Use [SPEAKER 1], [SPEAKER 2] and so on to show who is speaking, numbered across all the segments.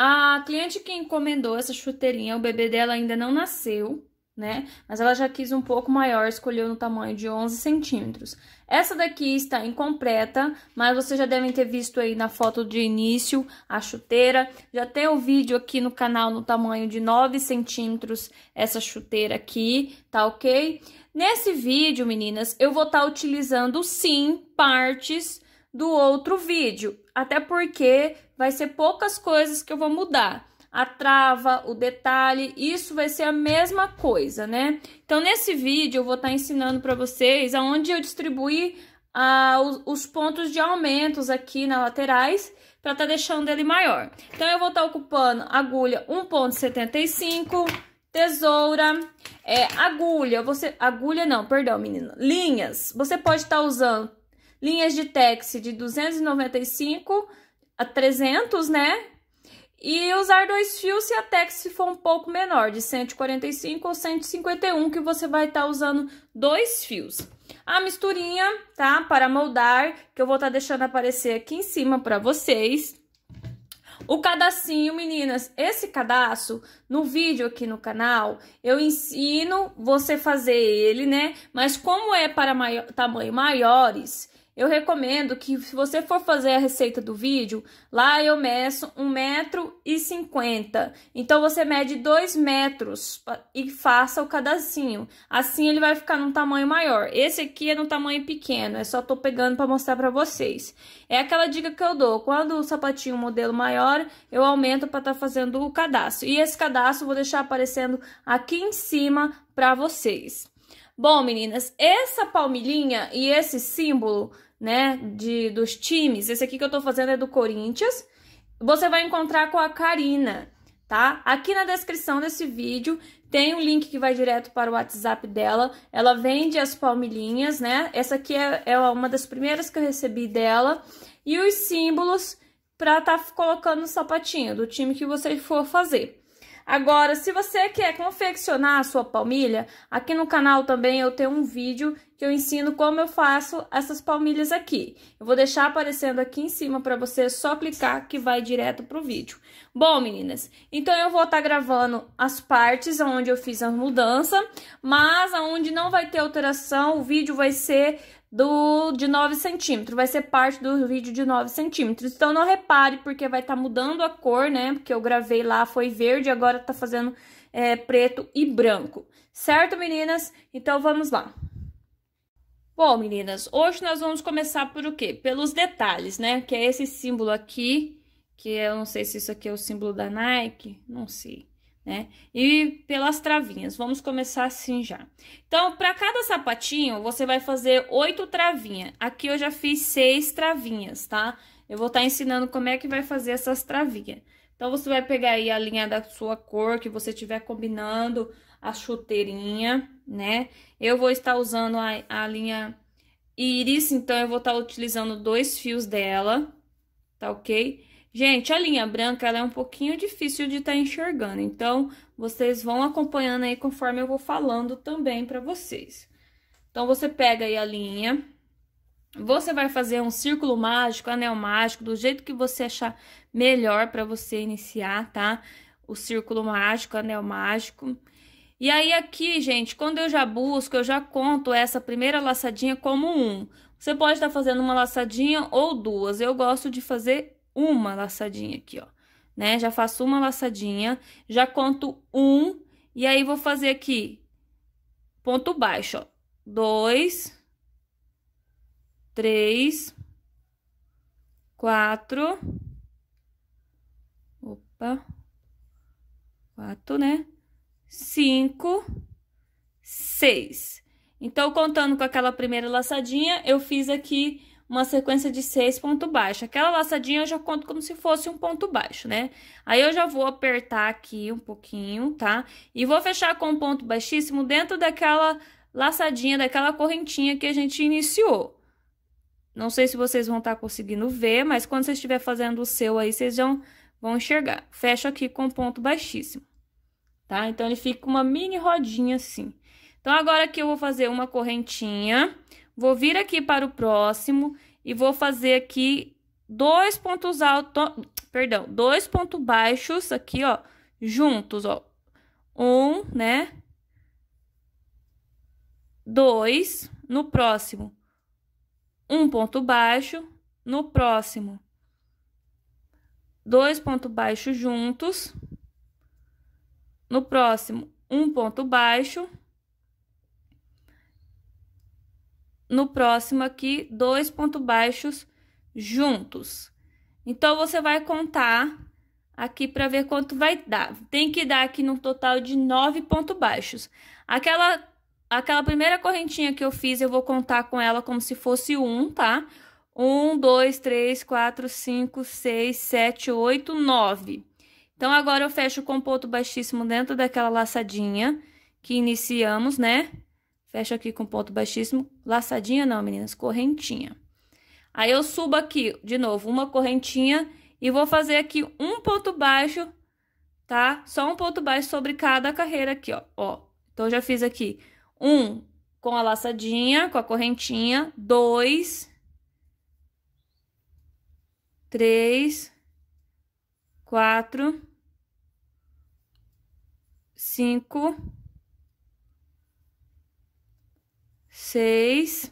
[SPEAKER 1] A cliente que encomendou essa chuteirinha, o bebê dela ainda não nasceu, né? Mas ela já quis um pouco maior, escolheu no tamanho de 11 centímetros. Essa daqui está incompleta, mas vocês já devem ter visto aí na foto de início a chuteira. Já tem o um vídeo aqui no canal no tamanho de 9 centímetros essa chuteira aqui, tá ok? Nesse vídeo, meninas, eu vou estar tá utilizando sim partes do outro vídeo, até porque vai ser poucas coisas que eu vou mudar. A trava, o detalhe, isso vai ser a mesma coisa, né? Então, nesse vídeo eu vou estar tá ensinando para vocês aonde eu distribuí ah, os, os, pontos de aumentos aqui nas laterais para estar tá deixando ele maior. Então, eu vou estar tá ocupando agulha 1.75, tesoura, é, agulha, você... Agulha não, perdão, menina, Linhas, você pode estar tá usando linhas de texe de 295 a 300, né? E usar dois fios se a texe for um pouco menor, de 145 ou 151, que você vai estar tá usando dois fios. A misturinha, tá? Para moldar, que eu vou estar tá deixando aparecer aqui em cima para vocês. O cadacinho, meninas, esse cadastro, no vídeo aqui no canal, eu ensino você fazer ele, né? Mas como é para maior, tamanho maiores, eu recomendo que se você for fazer a receita do vídeo, lá eu meço 1,50m. Então, você mede 2 metros e faça o cadacinho. Assim, ele vai ficar num tamanho maior. Esse aqui é no tamanho pequeno, é só tô pegando para mostrar para vocês. É aquela dica que eu dou, quando o sapatinho é modelo maior, eu aumento para estar tá fazendo o cadastro. E esse cadastro eu vou deixar aparecendo aqui em cima para vocês. Bom, meninas, essa palmilhinha e esse símbolo né, de, dos times, esse aqui que eu tô fazendo é do Corinthians, você vai encontrar com a Karina, tá? Aqui na descrição desse vídeo tem um link que vai direto para o WhatsApp dela. Ela vende as palmilhinhas, né? Essa aqui é, é uma das primeiras que eu recebi dela. E os símbolos para tá colocando o sapatinho do time que você for fazer. Agora, se você quer confeccionar a sua palmilha, aqui no canal também eu tenho um vídeo que eu ensino como eu faço essas palmilhas aqui. Eu vou deixar aparecendo aqui em cima para você é só clicar que vai direto pro vídeo. Bom, meninas, então eu vou estar tá gravando as partes onde eu fiz a mudança, mas aonde não vai ter alteração, o vídeo vai ser do de 9 centímetros, vai ser parte do vídeo de 9 centímetros. Então, não repare, porque vai estar tá mudando a cor, né? Porque eu gravei lá, foi verde, agora tá fazendo é, preto e branco. Certo, meninas? Então, vamos lá. Bom, meninas, hoje nós vamos começar por o quê? Pelos detalhes, né? Que é esse símbolo aqui, que é, eu não sei se isso aqui é o símbolo da Nike, não sei né? E pelas travinhas, vamos começar assim já. Então, para cada sapatinho, você vai fazer oito travinhas. Aqui eu já fiz seis travinhas, tá? Eu vou estar tá ensinando como é que vai fazer essas travinhas. Então, você vai pegar aí a linha da sua cor que você tiver combinando, a chuteirinha, né? Eu vou estar usando a, a linha íris, então eu vou estar tá utilizando dois fios dela, tá ok? Gente, a linha branca, ela é um pouquinho difícil de estar tá enxergando, então, vocês vão acompanhando aí conforme eu vou falando também para vocês. Então, você pega aí a linha, você vai fazer um círculo mágico, anel mágico, do jeito que você achar melhor para você iniciar, tá? O círculo mágico, anel mágico. E aí, aqui, gente, quando eu já busco, eu já conto essa primeira laçadinha como um. Você pode estar tá fazendo uma laçadinha ou duas. Eu gosto de fazer uma laçadinha aqui, ó, né? Já faço uma laçadinha, já conto um, e aí vou fazer aqui ponto baixo, ó, dois, três, quatro, opa, quatro, né? Cinco, seis. Então, contando com aquela primeira laçadinha, eu fiz aqui uma sequência de seis pontos baixos. Aquela laçadinha eu já conto como se fosse um ponto baixo, né? Aí eu já vou apertar aqui um pouquinho, tá? E vou fechar com um ponto baixíssimo dentro daquela laçadinha, daquela correntinha que a gente iniciou. Não sei se vocês vão estar tá conseguindo ver, mas quando você estiver fazendo o seu aí, vocês vão, vão enxergar. Fecho aqui com um ponto baixíssimo, tá? Então, ele fica uma mini rodinha assim. Então, agora aqui eu vou fazer uma correntinha, Vou vir aqui para o próximo e vou fazer aqui dois pontos altos, perdão, dois pontos baixos aqui, ó, juntos, ó. Um, né? Dois, no próximo, um ponto baixo, no próximo, dois pontos baixos juntos, no próximo, um ponto baixo, no próximo aqui, dois pontos baixos juntos. Então, você vai contar aqui para ver quanto vai dar. Tem que dar aqui no total de nove pontos baixos. Aquela, aquela primeira correntinha que eu fiz, eu vou contar com ela como se fosse um, tá? Um, dois, três, quatro, cinco, seis, sete, oito, nove. Então, agora eu fecho com ponto baixíssimo dentro daquela laçadinha que iniciamos, né? Fecho aqui com ponto baixíssimo. Laçadinha não, meninas, correntinha. Aí, eu subo aqui, de novo, uma correntinha e vou fazer aqui um ponto baixo, tá? Só um ponto baixo sobre cada carreira aqui, ó. ó. Então, já fiz aqui um com a laçadinha, com a correntinha, dois, três, quatro, cinco... seis,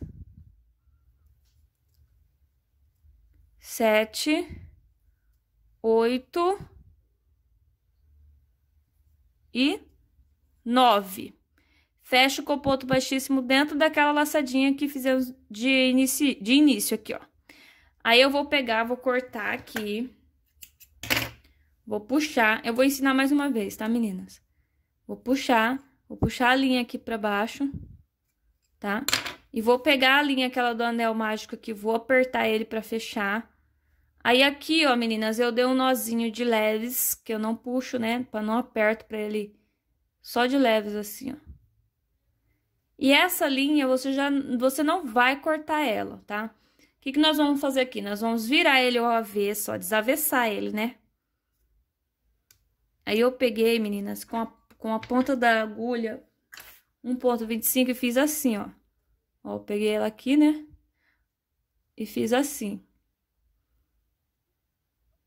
[SPEAKER 1] sete, oito e nove. Fecha o copoto baixíssimo dentro daquela laçadinha que fizemos de, de início aqui, ó. Aí eu vou pegar, vou cortar aqui, vou puxar. Eu vou ensinar mais uma vez, tá, meninas? Vou puxar, vou puxar a linha aqui pra baixo tá? E vou pegar a linha aquela do anel mágico aqui, vou apertar ele pra fechar. Aí aqui, ó, meninas, eu dei um nozinho de leves, que eu não puxo, né? Pra não aperto pra ele... Só de leves, assim, ó. E essa linha, você já... Você não vai cortar ela, tá? O que, que nós vamos fazer aqui? Nós vamos virar ele ao avesso, ó, desavessar ele, né? Aí eu peguei, meninas, com a, com a ponta da agulha, 1.25 e fiz assim, ó. Ó, peguei ela aqui, né? E fiz assim.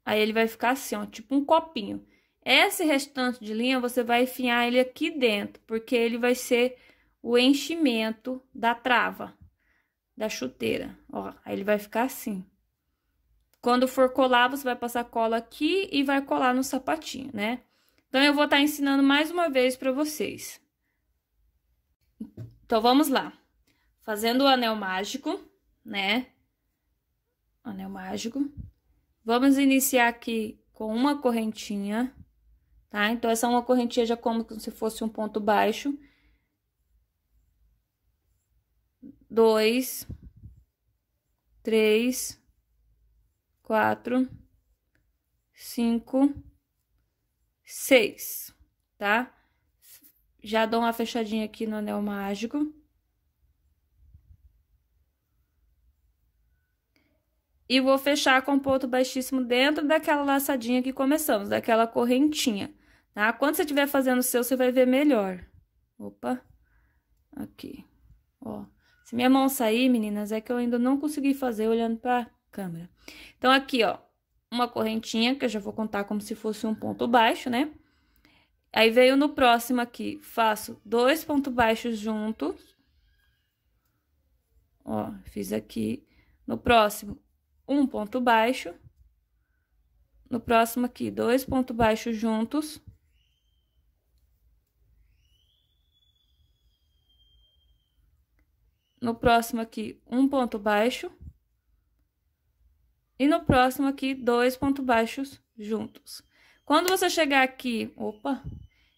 [SPEAKER 1] Aí ele vai ficar assim, ó, tipo um copinho. Esse restante de linha, você vai enfiar ele aqui dentro, porque ele vai ser o enchimento da trava, da chuteira. Ó, aí ele vai ficar assim. Quando for colar, você vai passar cola aqui e vai colar no sapatinho, né? Então, eu vou estar tá ensinando mais uma vez para vocês. Então, vamos lá. Fazendo o anel mágico, né? Anel mágico. Vamos iniciar aqui com uma correntinha, tá? Então, essa é uma correntinha já como se fosse um ponto baixo. Dois, três, quatro, cinco, seis, tá? Já dou uma fechadinha aqui no anel mágico. E vou fechar com ponto baixíssimo dentro daquela laçadinha que começamos, daquela correntinha, tá? Quando você estiver fazendo o seu, você vai ver melhor. Opa, aqui, ó. Se minha mão sair, meninas, é que eu ainda não consegui fazer olhando pra câmera. Então, aqui, ó, uma correntinha, que eu já vou contar como se fosse um ponto baixo, né? Aí veio no próximo aqui, faço dois pontos baixos juntos. Ó, fiz aqui. No próximo, um ponto baixo. No próximo aqui, dois pontos baixos juntos. No próximo aqui, um ponto baixo. E no próximo aqui, dois pontos baixos juntos. Quando você chegar aqui, opa,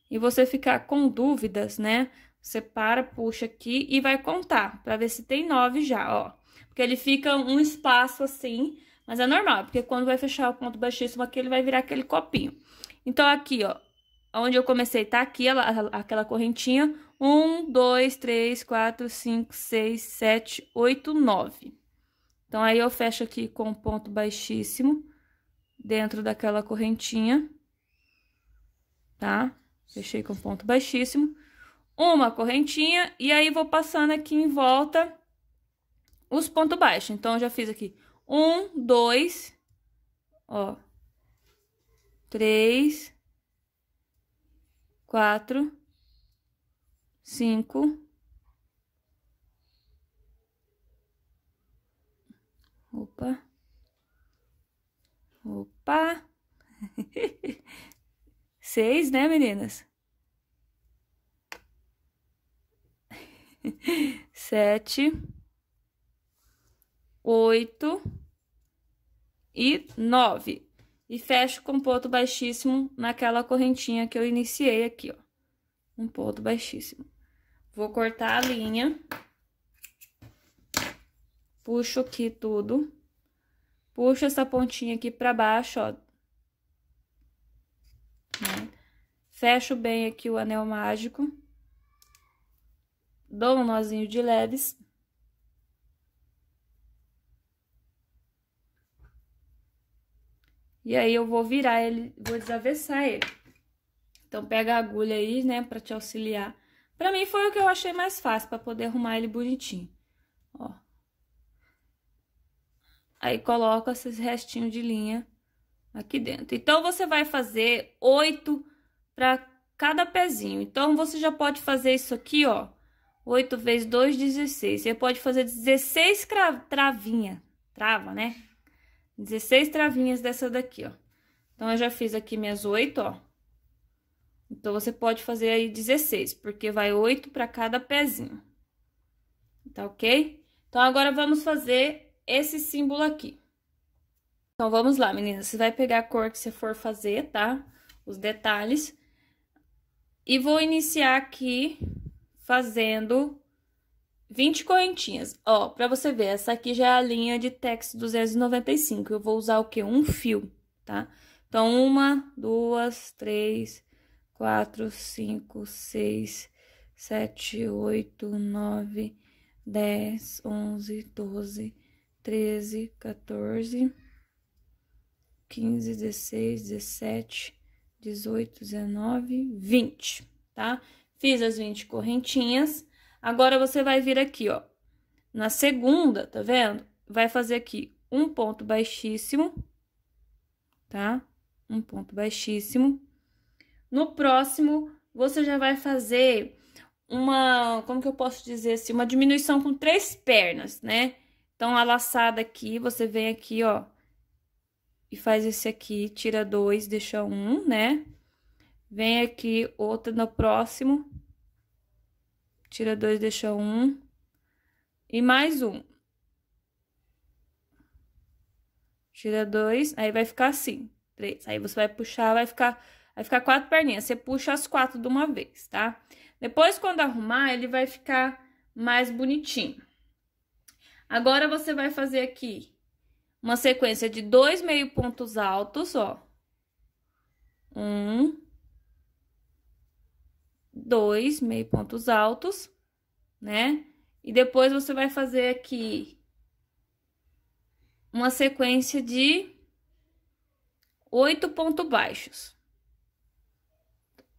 [SPEAKER 1] e você ficar com dúvidas, né? Você para, puxa aqui e vai contar, para ver se tem nove já, ó. Porque ele fica um espaço assim, mas é normal, porque quando vai fechar o ponto baixíssimo aqui, ele vai virar aquele copinho. Então, aqui, ó, onde eu comecei, tá aqui ela, aquela correntinha. Um, dois, três, quatro, cinco, seis, sete, oito, nove. Então, aí eu fecho aqui com ponto baixíssimo dentro daquela correntinha tá? Fechei com ponto baixíssimo. Uma correntinha, e aí vou passando aqui em volta os pontos baixos. Então, já fiz aqui um, dois, ó, três, quatro, cinco. Opa. Opa. Seis, né, meninas? Sete, oito e nove. E fecho com ponto baixíssimo naquela correntinha que eu iniciei aqui, ó. Um ponto baixíssimo. Vou cortar a linha. Puxo aqui tudo. Puxo essa pontinha aqui pra baixo, ó né? Fecho bem aqui o anel mágico. Dou um nozinho de leves. E aí, eu vou virar ele, vou desavessar ele. Então, pega a agulha aí, né, pra te auxiliar. Pra mim, foi o que eu achei mais fácil, pra poder arrumar ele bonitinho. Ó. Aí, coloca esses restinhos de linha aqui dentro. Então, você vai fazer oito para cada pezinho. Então, você já pode fazer isso aqui, ó. oito vezes dois 16. Você pode fazer 16 travinha, trava, né? 16 travinhas dessa daqui, ó. Então, eu já fiz aqui minhas oito ó. Então, você pode fazer aí 16, porque vai oito para cada pezinho. Tá ok? Então, agora vamos fazer esse símbolo aqui. Então, vamos lá, meninas. Você vai pegar a cor que você for fazer, tá? Os detalhes. E vou iniciar aqui fazendo 20 correntinhas. Ó, pra você ver, essa aqui já é a linha de Tex 295. Eu vou usar o quê? Um fio, tá? Então, uma, duas, três, quatro, cinco, seis, sete, oito, nove, dez, onze, doze, treze, quatorze... 15, 16, 17, 18, 19, 20, tá? Fiz as 20 correntinhas. Agora, você vai vir aqui, ó. Na segunda, tá vendo? Vai fazer aqui um ponto baixíssimo, tá? Um ponto baixíssimo. No próximo, você já vai fazer uma, como que eu posso dizer assim, uma diminuição com três pernas, né? Então, a laçada aqui, você vem aqui, ó, e faz esse aqui, tira dois, deixa um, né? Vem aqui, outra no próximo, tira dois, deixa um, e mais um. Tira dois, aí vai ficar assim, três. Aí você vai puxar, vai ficar, vai ficar quatro perninhas. Você puxa as quatro de uma vez, tá? Depois, quando arrumar, ele vai ficar mais bonitinho. Agora, você vai fazer aqui uma sequência de dois meio pontos altos, ó. Um, dois meio pontos altos, né? E depois você vai fazer aqui uma sequência de oito pontos baixos.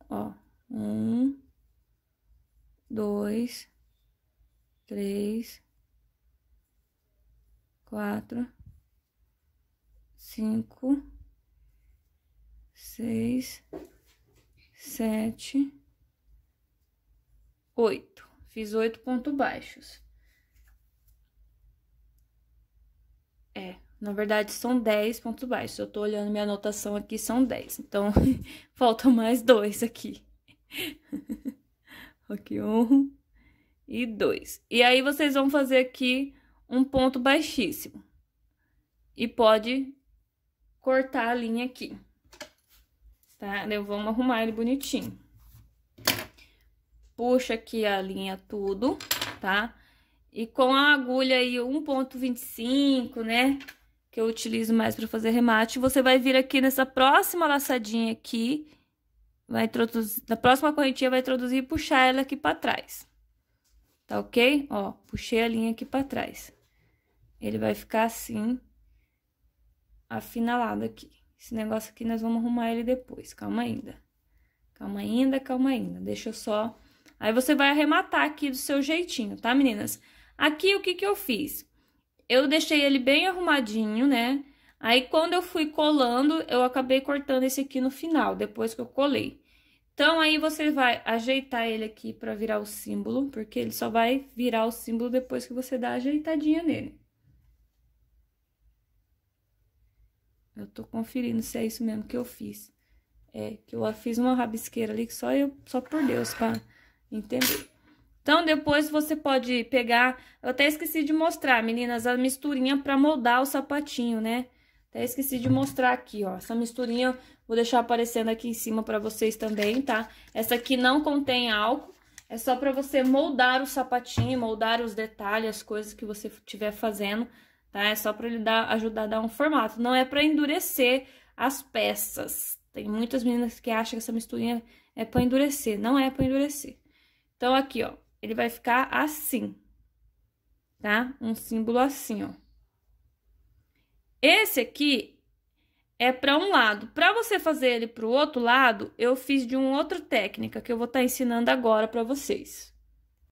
[SPEAKER 1] Ó, um, dois, três, quatro, cinco, seis, sete, oito. Fiz oito pontos baixos. É, na verdade, são dez pontos baixos. Eu tô olhando minha anotação aqui, são dez. Então, faltam mais dois aqui. aqui um e dois. E aí, vocês vão fazer aqui um ponto baixíssimo. E pode cortar a linha aqui, tá? vamos arrumar ele bonitinho. Puxa aqui a linha tudo, tá? E com a agulha aí 1.25, né? Que eu utilizo mais para fazer remate, você vai vir aqui nessa próxima laçadinha aqui, vai introduzir, na próxima correntinha vai introduzir e puxar ela aqui para trás. Tá ok? Ó, puxei a linha aqui para trás. Ele vai ficar assim, afinalado aqui. Esse negócio aqui nós vamos arrumar ele depois. Calma ainda. Calma ainda, calma ainda. Deixa eu só... Aí você vai arrematar aqui do seu jeitinho, tá, meninas? Aqui, o que que eu fiz? Eu deixei ele bem arrumadinho, né? Aí, quando eu fui colando, eu acabei cortando esse aqui no final, depois que eu colei. Então, aí você vai ajeitar ele aqui pra virar o símbolo, porque ele só vai virar o símbolo depois que você dá a ajeitadinha nele. Eu tô conferindo se é isso mesmo que eu fiz. É, que eu fiz uma rabisqueira ali que só eu, só por Deus, pra entender. Então, depois você pode pegar... Eu até esqueci de mostrar, meninas, a misturinha pra moldar o sapatinho, né? Até esqueci de mostrar aqui, ó. Essa misturinha vou deixar aparecendo aqui em cima pra vocês também, tá? Essa aqui não contém álcool. É só pra você moldar o sapatinho, moldar os detalhes, as coisas que você estiver fazendo tá? É só para ele dar, ajudar a dar um formato, não é para endurecer as peças. Tem muitas meninas que acham que essa misturinha é para endurecer, não é para endurecer. Então aqui, ó, ele vai ficar assim, tá? Um símbolo assim, ó. Esse aqui é para um lado. Para você fazer ele para o outro lado, eu fiz de uma outra técnica que eu vou estar tá ensinando agora para vocês.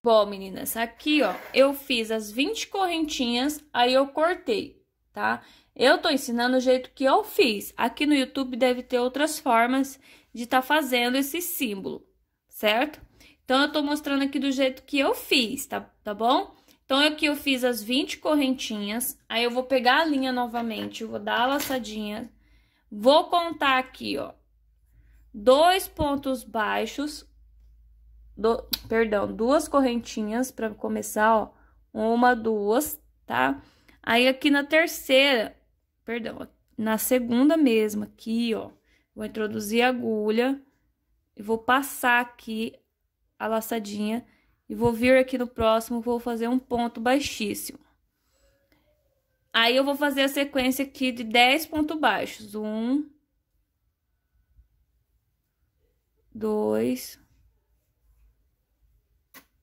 [SPEAKER 1] Bom, meninas, aqui, ó, eu fiz as 20 correntinhas, aí eu cortei, tá? Eu tô ensinando o jeito que eu fiz. Aqui no YouTube deve ter outras formas de tá fazendo esse símbolo, certo? Então, eu tô mostrando aqui do jeito que eu fiz, tá, tá bom? Então, aqui eu fiz as 20 correntinhas, aí eu vou pegar a linha novamente, vou dar a laçadinha, vou contar aqui, ó, dois pontos baixos, do, perdão, duas correntinhas para começar, ó, uma, duas, tá? Aí aqui na terceira, perdão, na segunda mesmo, aqui, ó, vou introduzir a agulha e vou passar aqui a laçadinha e vou vir aqui no próximo, vou fazer um ponto baixíssimo. Aí, eu vou fazer a sequência aqui de 10 pontos baixos. Um, dois,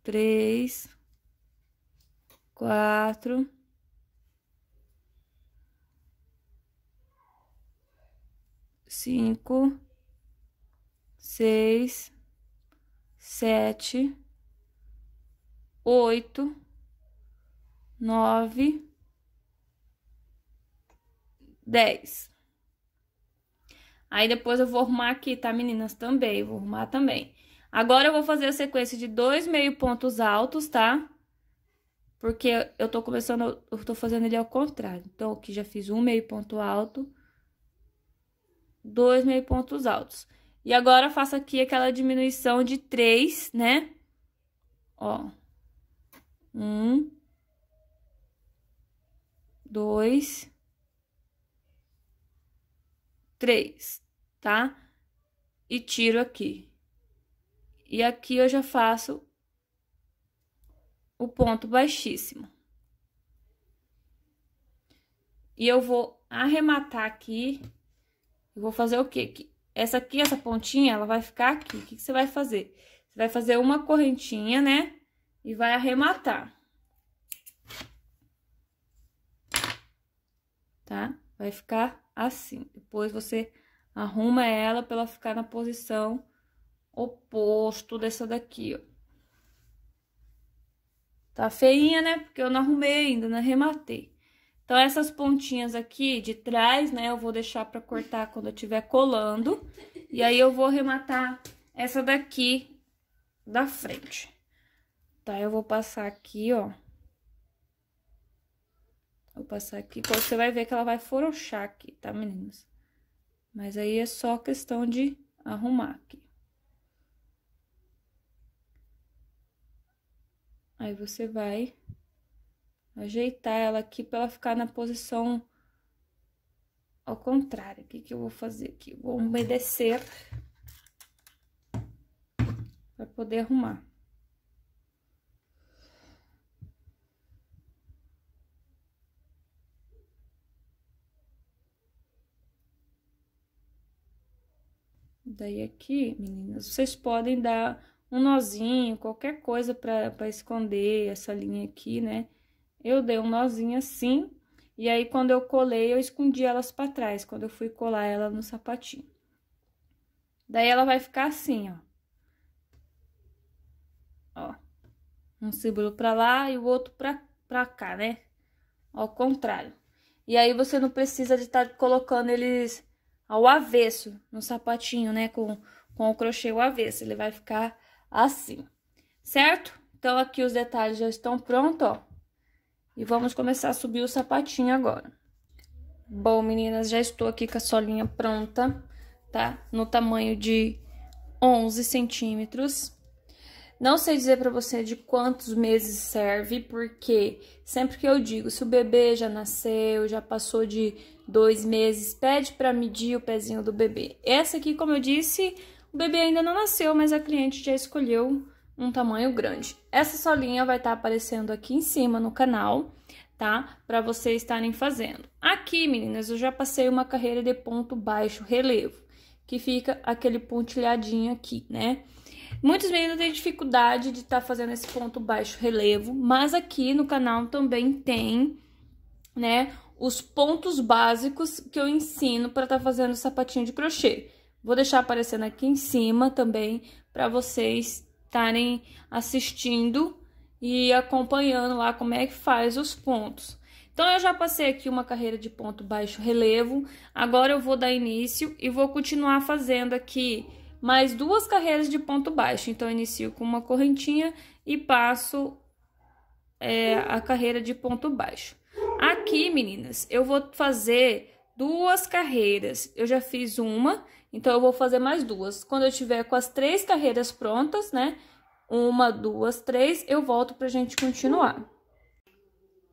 [SPEAKER 1] três, quatro, cinco, seis, sete, oito, nove, dez. Aí depois eu vou arrumar aqui, tá, meninas? Também, vou arrumar também. Agora eu vou fazer a sequência de dois meio pontos altos, tá? Porque eu tô começando, eu tô fazendo ele ao contrário. Então, aqui já fiz um meio ponto alto, dois meio pontos altos. E agora, faço aqui aquela diminuição de três, né? Ó. Um. Dois. Três, tá? E tiro aqui. E aqui eu já faço o ponto baixíssimo. E eu vou arrematar aqui. Eu vou fazer o quê? Essa aqui, essa pontinha, ela vai ficar aqui. O que, que você vai fazer? Você vai fazer uma correntinha, né? E vai arrematar. Tá? Vai ficar assim. Depois você arruma ela pra ela ficar na posição oposto dessa daqui, ó. Tá feinha, né? Porque eu não arrumei ainda, não rematei. Então, essas pontinhas aqui de trás, né, eu vou deixar pra cortar quando eu estiver colando. E aí, eu vou rematar essa daqui da frente. Tá? Eu vou passar aqui, ó. Vou passar aqui, você vai ver que ela vai forochar aqui, tá, meninas? Mas aí, é só questão de arrumar aqui. Aí você vai ajeitar ela aqui para ela ficar na posição ao contrário. O que, que eu vou fazer aqui? Vou obedecer para poder arrumar. Daí aqui, meninas, vocês podem dar um nozinho, qualquer coisa para esconder essa linha aqui, né? Eu dei um nozinho assim, e aí quando eu colei, eu escondi elas para trás, quando eu fui colar ela no sapatinho. Daí ela vai ficar assim, ó. Ó. Um símbolo para lá e o outro para cá, né? Ao contrário. E aí você não precisa de estar tá colocando eles ao avesso no sapatinho, né? Com, com o crochê ao avesso. Ele vai ficar assim, certo? Então, aqui os detalhes já estão prontos, ó. E vamos começar a subir o sapatinho agora. Bom, meninas, já estou aqui com a solinha pronta, tá? No tamanho de 11 centímetros. Não sei dizer para você de quantos meses serve, porque sempre que eu digo, se o bebê já nasceu, já passou de dois meses, pede para medir o pezinho do bebê. Essa aqui, como eu disse, o bebê ainda não nasceu, mas a cliente já escolheu um tamanho grande. Essa solinha vai estar tá aparecendo aqui em cima no canal, tá? Para vocês estarem fazendo. Aqui, meninas, eu já passei uma carreira de ponto baixo relevo, que fica aquele pontilhadinho aqui, né? Muitos meninos têm dificuldade de estar tá fazendo esse ponto baixo relevo, mas aqui no canal também tem, né, os pontos básicos que eu ensino para estar tá fazendo sapatinho de crochê. Vou deixar aparecendo aqui em cima também para vocês estarem assistindo e acompanhando lá como é que faz os pontos. Então, eu já passei aqui uma carreira de ponto baixo relevo, agora eu vou dar início e vou continuar fazendo aqui mais duas carreiras de ponto baixo. Então, eu inicio com uma correntinha e passo é, a carreira de ponto baixo. Aqui, meninas, eu vou fazer duas carreiras. Eu já fiz uma então, eu vou fazer mais duas. Quando eu tiver com as três carreiras prontas, né? Uma, duas, três, eu volto pra gente continuar.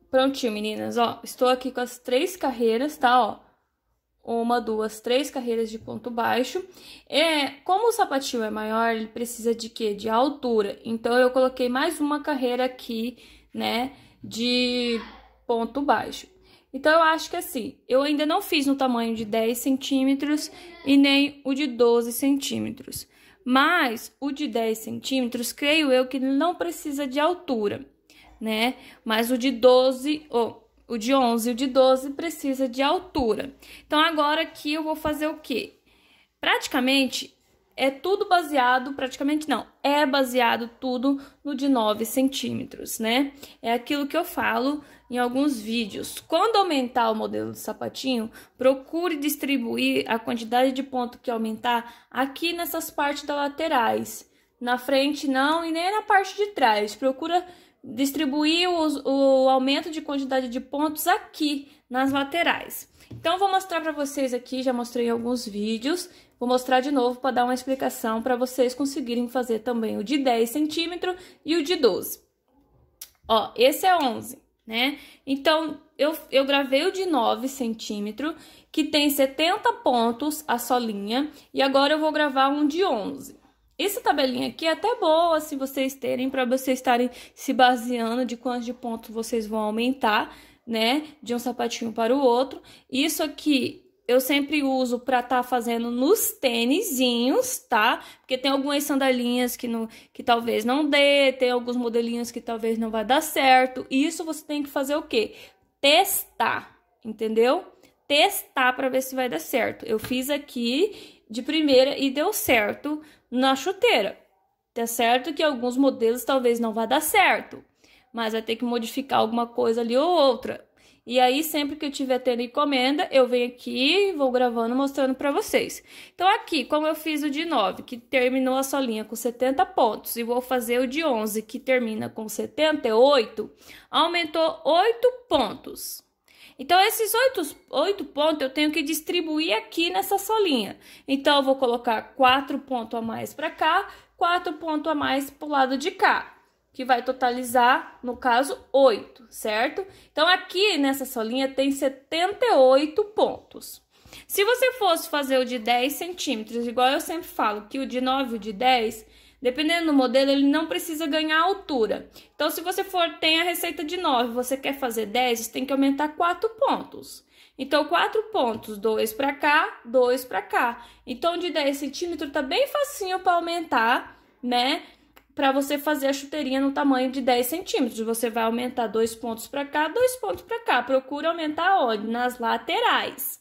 [SPEAKER 1] Prontinho, meninas, ó. Estou aqui com as três carreiras, tá, ó uma, duas, três carreiras de ponto baixo. É, como o sapatinho é maior, ele precisa de quê? De altura. Então, eu coloquei mais uma carreira aqui, né, de ponto baixo. Então, eu acho que assim, eu ainda não fiz no tamanho de 10 centímetros e nem o de 12 centímetros. Mas o de 10 centímetros, creio eu que não precisa de altura, né? Mas o de 12, ou oh, o de 11 e o de 12 precisa de altura. Então, agora aqui eu vou fazer o quê? Praticamente, é tudo baseado, praticamente não, é baseado tudo no de 9 centímetros, né? É aquilo que eu falo em alguns vídeos. Quando aumentar o modelo do sapatinho, procure distribuir a quantidade de ponto que aumentar aqui nessas partes das laterais. Na frente não e nem na parte de trás. Procura distribuir o, o aumento de quantidade de pontos aqui nas laterais. Então, vou mostrar para vocês aqui, já mostrei alguns vídeos. Vou mostrar de novo para dar uma explicação para vocês conseguirem fazer também o de 10 centímetros e o de 12. Ó, esse é 11 né? Então, eu, eu gravei o de 9 centímetros, que tem 70 pontos a solinha, e agora eu vou gravar um de 11. Essa tabelinha aqui é até boa se vocês terem, para vocês estarem se baseando de quantos de pontos vocês vão aumentar, né? De um sapatinho para o outro. Isso aqui eu sempre uso para estar tá fazendo nos tênisinhos, tá? Porque tem algumas sandalinhas que, não, que talvez não dê, tem alguns modelinhos que talvez não vai dar certo. isso você tem que fazer o quê? Testar, entendeu? Testar para ver se vai dar certo. Eu fiz aqui de primeira e deu certo na chuteira. Tá certo que alguns modelos talvez não vai dar certo, mas vai ter que modificar alguma coisa ali ou outra. E aí, sempre que eu tiver tendo encomenda, eu venho aqui, vou gravando, mostrando para vocês. Então, aqui, como eu fiz o de 9, que terminou a solinha com 70 pontos, e vou fazer o de 11, que termina com 78, aumentou 8 pontos. Então, esses 8, 8 pontos eu tenho que distribuir aqui nessa solinha. Então, eu vou colocar 4 pontos a mais para cá, 4 pontos a mais para o lado de cá que vai totalizar, no caso, 8, certo? Então, aqui nessa solinha tem 78 pontos. Se você fosse fazer o de 10 centímetros, igual eu sempre falo, que o de 9 e o de 10, dependendo do modelo, ele não precisa ganhar altura. Então, se você for, tem a receita de 9, você quer fazer 10, você tem que aumentar 4 pontos. Então, 4 pontos, 2 para cá, 2 para cá. Então, de 10 centímetros tá bem facinho para aumentar, né? para você fazer a chuteirinha no tamanho de 10 centímetros. Você vai aumentar dois pontos para cá, dois pontos para cá. Procura aumentar onde? Nas laterais.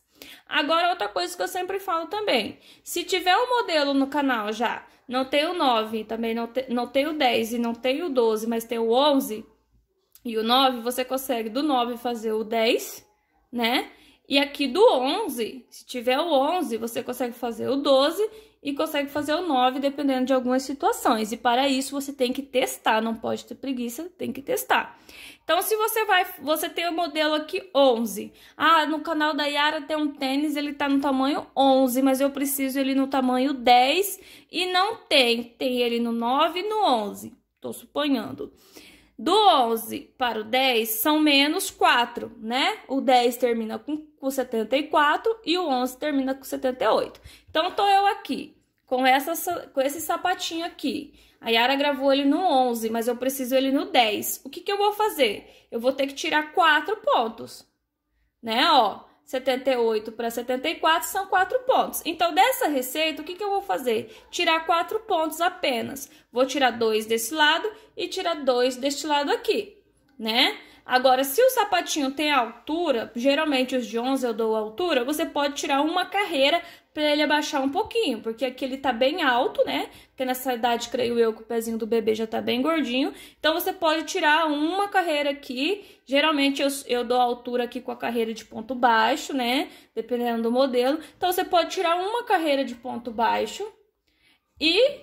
[SPEAKER 1] Agora, outra coisa que eu sempre falo também. Se tiver um modelo no canal já, não tem o 9, também não, te, não tem o 10 e não tem o 12, mas tem o 11 e o 9, você consegue do 9 fazer o 10, né? E aqui do 11, se tiver o 11, você consegue fazer o 12 e consegue fazer o 9 dependendo de algumas situações. E para isso você tem que testar, não pode ter preguiça, tem que testar. Então se você vai, você tem o modelo aqui 11. Ah, no canal da Yara tem um tênis, ele tá no tamanho 11, mas eu preciso ele no tamanho 10 e não tem, tem ele no 9 e no 11. Tô suponhando. Do 11 para o 10 são menos 4, né? O 10 termina com, com 74 e o 11 termina com 78. Então tô eu aqui, com, essa, com esse sapatinho aqui. A Yara gravou ele no 11, mas eu preciso ele no 10. O que, que eu vou fazer? Eu vou ter que tirar 4 pontos, né? Ó, 78 para 74 são 4 pontos. Então, dessa receita, o que, que eu vou fazer? Tirar 4 pontos apenas. Vou tirar 2 desse lado e tirar 2 deste lado aqui, né? Agora, se o sapatinho tem altura, geralmente os de 11 eu dou altura, você pode tirar uma carreira para ele abaixar um pouquinho, porque aqui ele tá bem alto, né? Porque nessa idade, creio eu, que o pezinho do bebê já tá bem gordinho. Então, você pode tirar uma carreira aqui. Geralmente, eu, eu dou altura aqui com a carreira de ponto baixo, né? Dependendo do modelo. Então, você pode tirar uma carreira de ponto baixo e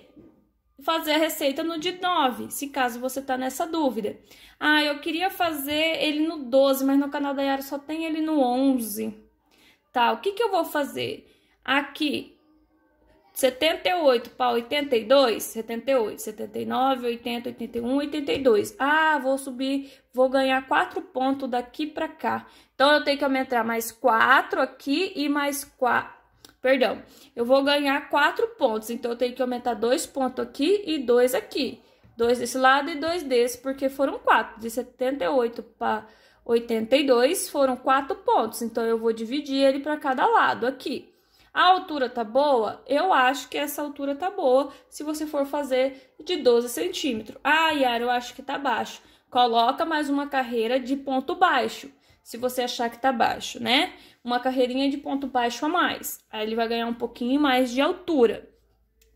[SPEAKER 1] fazer a receita no dia 9, se caso você tá nessa dúvida. Ah, eu queria fazer ele no 12, mas no canal da Yara só tem ele no 11. Tá, o que que eu vou fazer? Aqui, 78 para 82, 78, 79, 80, 81, 82. Ah, vou subir, vou ganhar 4 pontos daqui para cá. Então, eu tenho que aumentar mais 4 aqui e mais 4... Perdão, eu vou ganhar 4 pontos, então eu tenho que aumentar 2 pontos aqui e 2 aqui. 2 desse lado e 2 desse, porque foram 4. De 78 para 82 foram 4 pontos, então eu vou dividir ele para cada lado aqui. A altura tá boa? Eu acho que essa altura tá boa se você for fazer de 12 centímetros. Ah, Yara, eu acho que tá baixo. Coloca mais uma carreira de ponto baixo, se você achar que tá baixo, né? Uma carreirinha de ponto baixo a mais. Aí ele vai ganhar um pouquinho mais de altura.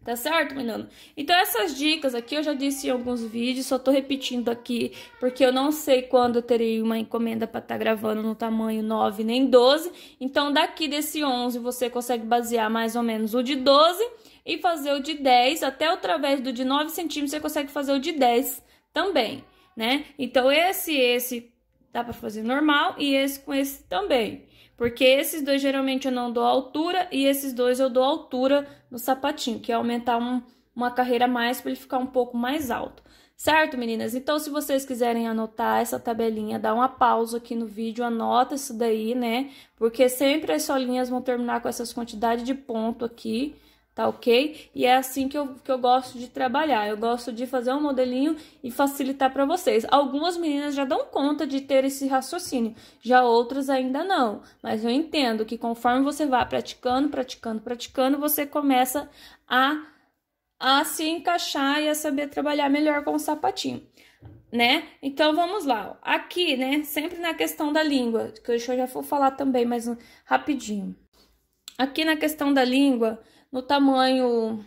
[SPEAKER 1] Tá certo, menino? Então essas dicas aqui eu já disse em alguns vídeos, só tô repetindo aqui, porque eu não sei quando eu terei uma encomenda para estar tá gravando no tamanho 9 nem 12. Então daqui desse 11 você consegue basear mais ou menos o de 12 e fazer o de 10, até através do de 9 centímetros você consegue fazer o de 10 também, né? Então esse, esse dá para fazer normal e esse com esse também. Porque esses dois geralmente eu não dou altura e esses dois eu dou altura no sapatinho, que é aumentar um, uma carreira mais para ele ficar um pouco mais alto. Certo, meninas? Então, se vocês quiserem anotar essa tabelinha, dá uma pausa aqui no vídeo, anota isso daí, né? Porque sempre as solinhas vão terminar com essas quantidades de ponto aqui tá ok? E é assim que eu, que eu gosto de trabalhar. Eu gosto de fazer um modelinho e facilitar para vocês. Algumas meninas já dão conta de ter esse raciocínio, já outras ainda não. Mas eu entendo que conforme você vai praticando, praticando, praticando, você começa a, a se encaixar e a saber trabalhar melhor com o sapatinho. Né? Então vamos lá. Aqui, né? Sempre na questão da língua, que eu já vou falar também, mas rapidinho. Aqui na questão da língua, no tamanho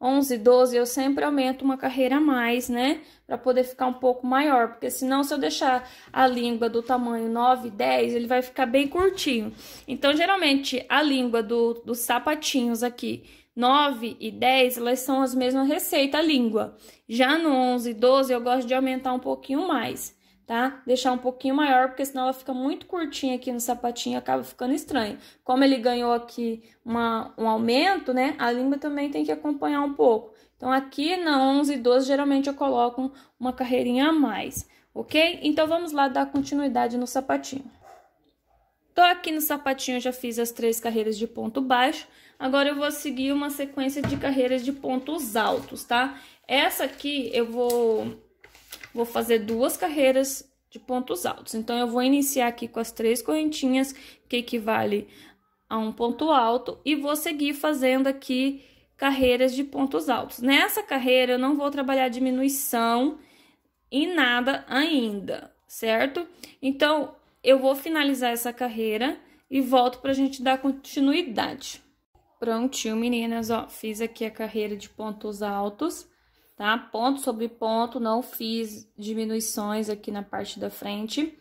[SPEAKER 1] 11, 12, eu sempre aumento uma carreira a mais, né? Pra poder ficar um pouco maior, porque senão se eu deixar a língua do tamanho 9, 10, ele vai ficar bem curtinho. Então, geralmente, a língua do, dos sapatinhos aqui, 9 e 10, elas são as mesmas receitas, a língua. Já no 11 e 12, eu gosto de aumentar um pouquinho mais tá? Deixar um pouquinho maior, porque senão ela fica muito curtinha aqui no sapatinho e acaba ficando estranho. Como ele ganhou aqui uma, um aumento, né? A língua também tem que acompanhar um pouco. Então, aqui na 11 e 12, geralmente eu coloco uma carreirinha a mais, ok? Então, vamos lá dar continuidade no sapatinho. Tô aqui no sapatinho, já fiz as três carreiras de ponto baixo. Agora, eu vou seguir uma sequência de carreiras de pontos altos, tá? Essa aqui, eu vou vou fazer duas carreiras de pontos altos. Então, eu vou iniciar aqui com as três correntinhas, que equivale a um ponto alto, e vou seguir fazendo aqui carreiras de pontos altos. Nessa carreira, eu não vou trabalhar diminuição em nada ainda, certo? Então, eu vou finalizar essa carreira e volto para a gente dar continuidade. Prontinho, meninas, ó, fiz aqui a carreira de pontos altos tá? Ponto sobre ponto, não fiz diminuições aqui na parte da frente.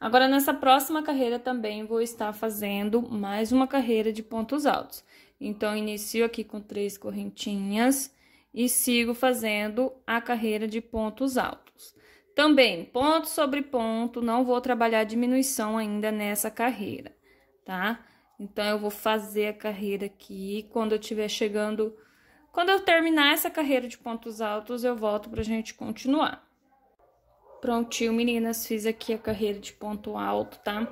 [SPEAKER 1] Agora, nessa próxima carreira também vou estar fazendo mais uma carreira de pontos altos. Então, inicio aqui com três correntinhas e sigo fazendo a carreira de pontos altos. Também, ponto sobre ponto, não vou trabalhar diminuição ainda nessa carreira, tá? Então, eu vou fazer a carreira aqui, quando eu estiver chegando quando eu terminar essa carreira de pontos altos, eu volto para a gente continuar. Prontinho, meninas, fiz aqui a carreira de ponto alto, tá?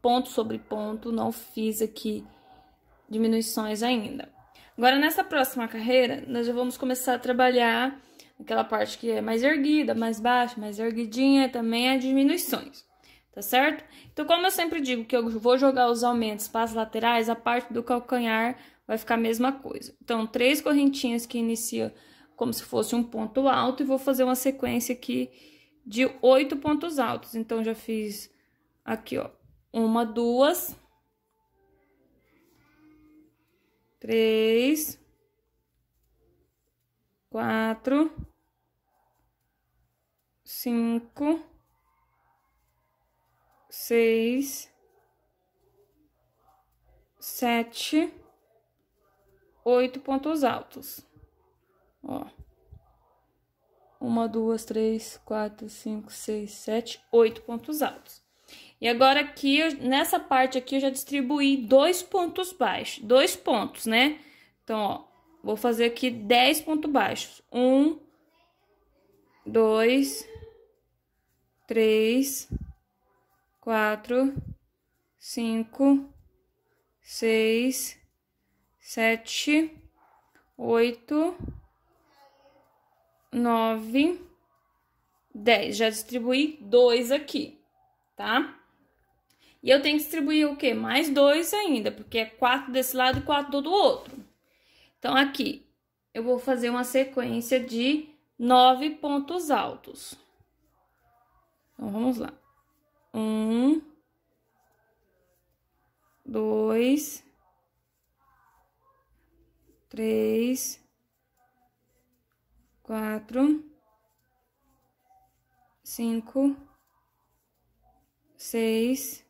[SPEAKER 1] Ponto sobre ponto, não fiz aqui diminuições ainda. Agora, nessa próxima carreira, nós já vamos começar a trabalhar aquela parte que é mais erguida, mais baixa, mais erguidinha, também as é diminuições, tá certo? Então, como eu sempre digo que eu vou jogar os aumentos para as laterais, a parte do calcanhar vai ficar a mesma coisa. Então, três correntinhas que inicia como se fosse um ponto alto e vou fazer uma sequência aqui de oito pontos altos. Então, já fiz aqui, ó, uma, duas, três, quatro, cinco, seis, sete oito pontos altos. Ó. Uma, duas, três, quatro, cinco, seis, sete, oito pontos altos. E agora aqui, nessa parte aqui, eu já distribuí dois pontos baixos. Dois pontos, né? Então, ó. Vou fazer aqui dez pontos baixos. Um, dois, três, quatro, cinco, seis sete, oito, nove, dez. Já distribuí dois aqui, tá? E eu tenho que distribuir o quê? Mais dois ainda, porque é quatro desse lado e quatro do outro. Então, aqui, eu vou fazer uma sequência de nove pontos altos. Então, vamos lá. Um, dois, três, quatro, cinco, seis,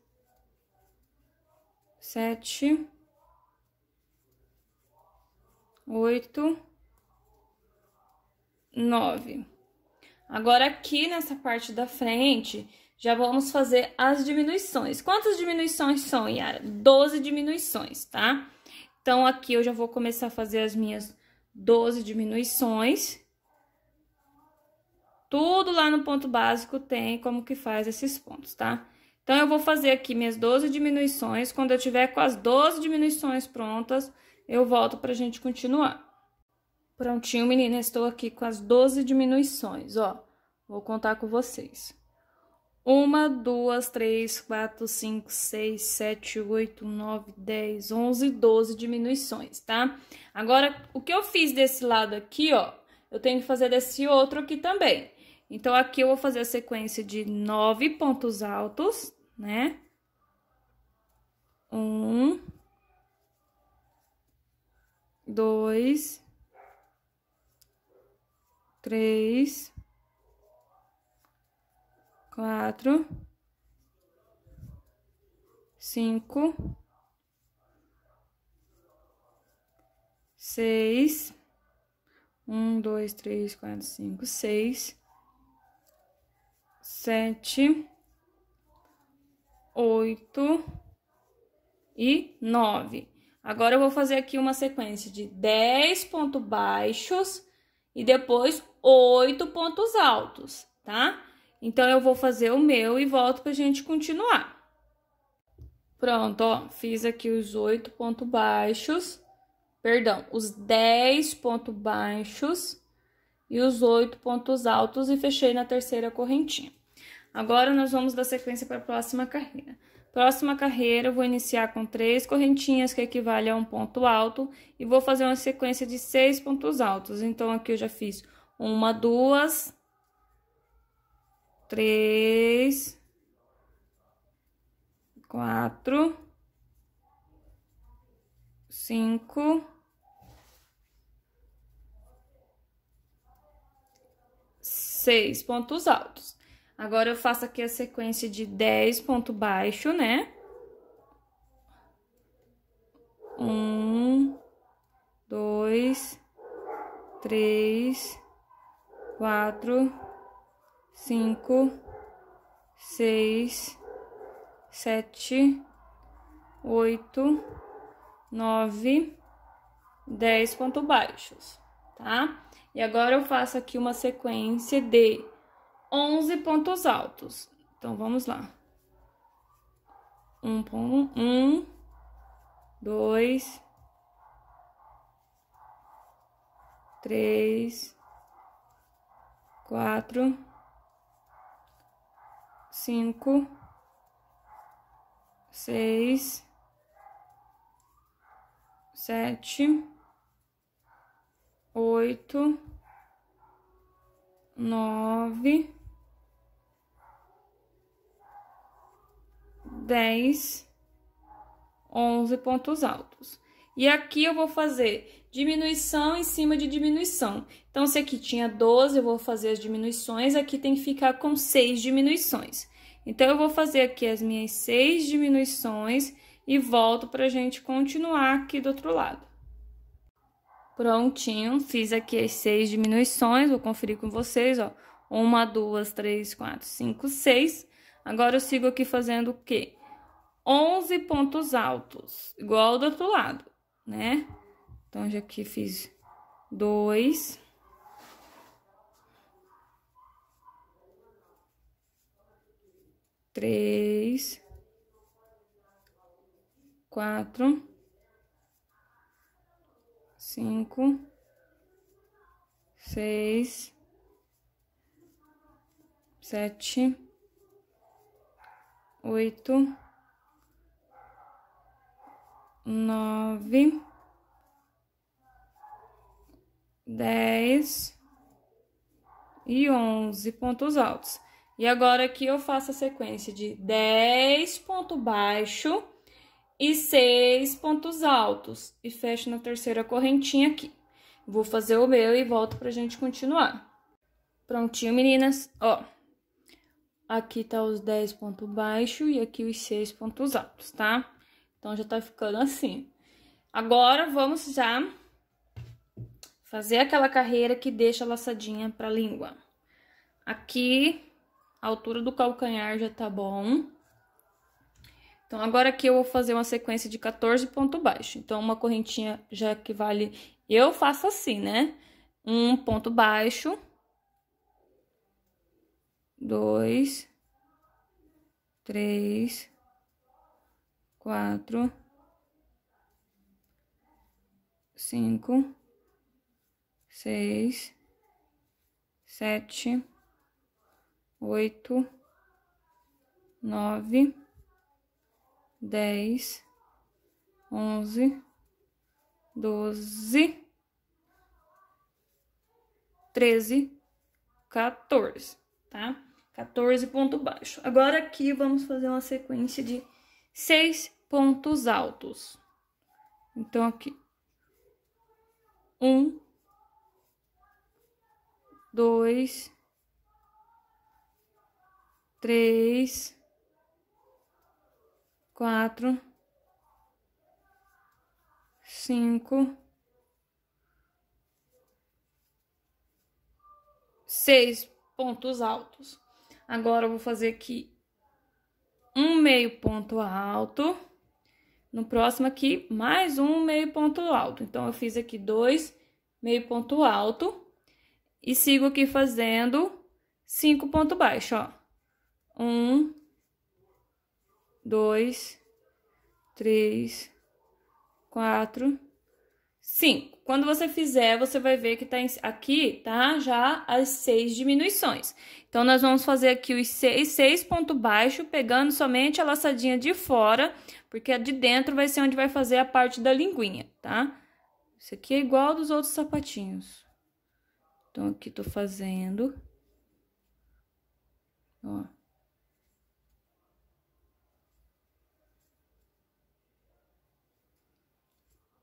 [SPEAKER 1] sete, oito, nove. Agora, aqui nessa parte da frente, já vamos fazer as diminuições. Quantas diminuições são, Yara? Doze diminuições, tá? Então, aqui eu já vou começar a fazer as minhas 12 diminuições. Tudo lá no ponto básico tem como que faz esses pontos, tá? Então, eu vou fazer aqui minhas 12 diminuições. Quando eu tiver com as 12 diminuições prontas, eu volto pra gente continuar. Prontinho, menina, estou aqui com as 12 diminuições, ó. Vou contar com vocês. Uma, duas, três, quatro, cinco, seis, sete, oito, nove, dez, onze, doze diminuições, tá? Agora, o que eu fiz desse lado aqui, ó, eu tenho que fazer desse outro aqui também. Então, aqui eu vou fazer a sequência de nove pontos altos, né? Um, dois, três, quatro, cinco, seis, um, dois, três, quatro, cinco, seis, sete, oito e nove. Agora eu vou fazer aqui uma sequência de dez pontos baixos e depois oito pontos altos, tá? Então, eu vou fazer o meu e volto pra gente continuar. Pronto, ó, fiz aqui os oito pontos baixos, perdão, os dez pontos baixos e os oito pontos altos e fechei na terceira correntinha. Agora, nós vamos dar sequência para a próxima carreira. Próxima carreira, eu vou iniciar com três correntinhas, que equivale a um ponto alto, e vou fazer uma sequência de seis pontos altos. Então, aqui eu já fiz uma, duas, três, quatro, cinco, seis pontos altos. Agora, eu faço aqui a sequência de dez ponto baixo, né? Um, dois, três, quatro, cinco, seis, sete, oito, nove, dez pontos baixos, tá? E agora eu faço aqui uma sequência de onze pontos altos. Então, vamos lá. Um, um, dois, três, quatro, cinco, seis, sete, oito, nove, dez, onze pontos altos. E aqui eu vou fazer diminuição em cima de diminuição. Então, se aqui tinha 12, eu vou fazer as diminuições, aqui tem que ficar com 6 diminuições. Então, eu vou fazer aqui as minhas seis diminuições e volto para a gente continuar aqui do outro lado. Prontinho, fiz aqui as seis diminuições, vou conferir com vocês, ó. Uma, duas, três, quatro, cinco, seis. Agora, eu sigo aqui fazendo o quê? Onze pontos altos, igual do outro lado, né? Então, já aqui fiz dois, três, quatro, cinco, seis, sete, oito, nove, dez e onze pontos altos. E agora aqui eu faço a sequência de 10 ponto baixo e 6 pontos altos. E fecho na terceira correntinha aqui. Vou fazer o meu e volto pra gente continuar. Prontinho, meninas. Ó, aqui tá os 10 pontos baixo e aqui os 6 pontos altos, tá? Então, já tá ficando assim. Agora, vamos já fazer aquela carreira que deixa laçadinha pra língua. Aqui, a altura do calcanhar já tá bom. Então, agora aqui eu vou fazer uma sequência de 14 ponto baixo. Então, uma correntinha já equivale... Eu faço assim, né? Um ponto baixo. Dois. Três. Quatro. Cinco. Seis. Sete oito, nove, dez, onze, doze, treze, quatorze, tá? 14 ponto baixo. Agora aqui vamos fazer uma sequência de seis pontos altos. Então aqui um, dois, três, quatro, cinco, seis pontos altos. Agora, eu vou fazer aqui um meio ponto alto. No próximo aqui, mais um meio ponto alto. Então, eu fiz aqui dois meio ponto alto. E sigo aqui fazendo cinco ponto baixo, ó. Um, dois, três, quatro, cinco. Quando você fizer, você vai ver que tá aqui, tá? Já as seis diminuições. Então, nós vamos fazer aqui os seis, seis ponto baixo, pegando somente a laçadinha de fora, porque a de dentro vai ser onde vai fazer a parte da linguinha, tá? Isso aqui é igual dos outros sapatinhos. Então, aqui tô fazendo. Ó.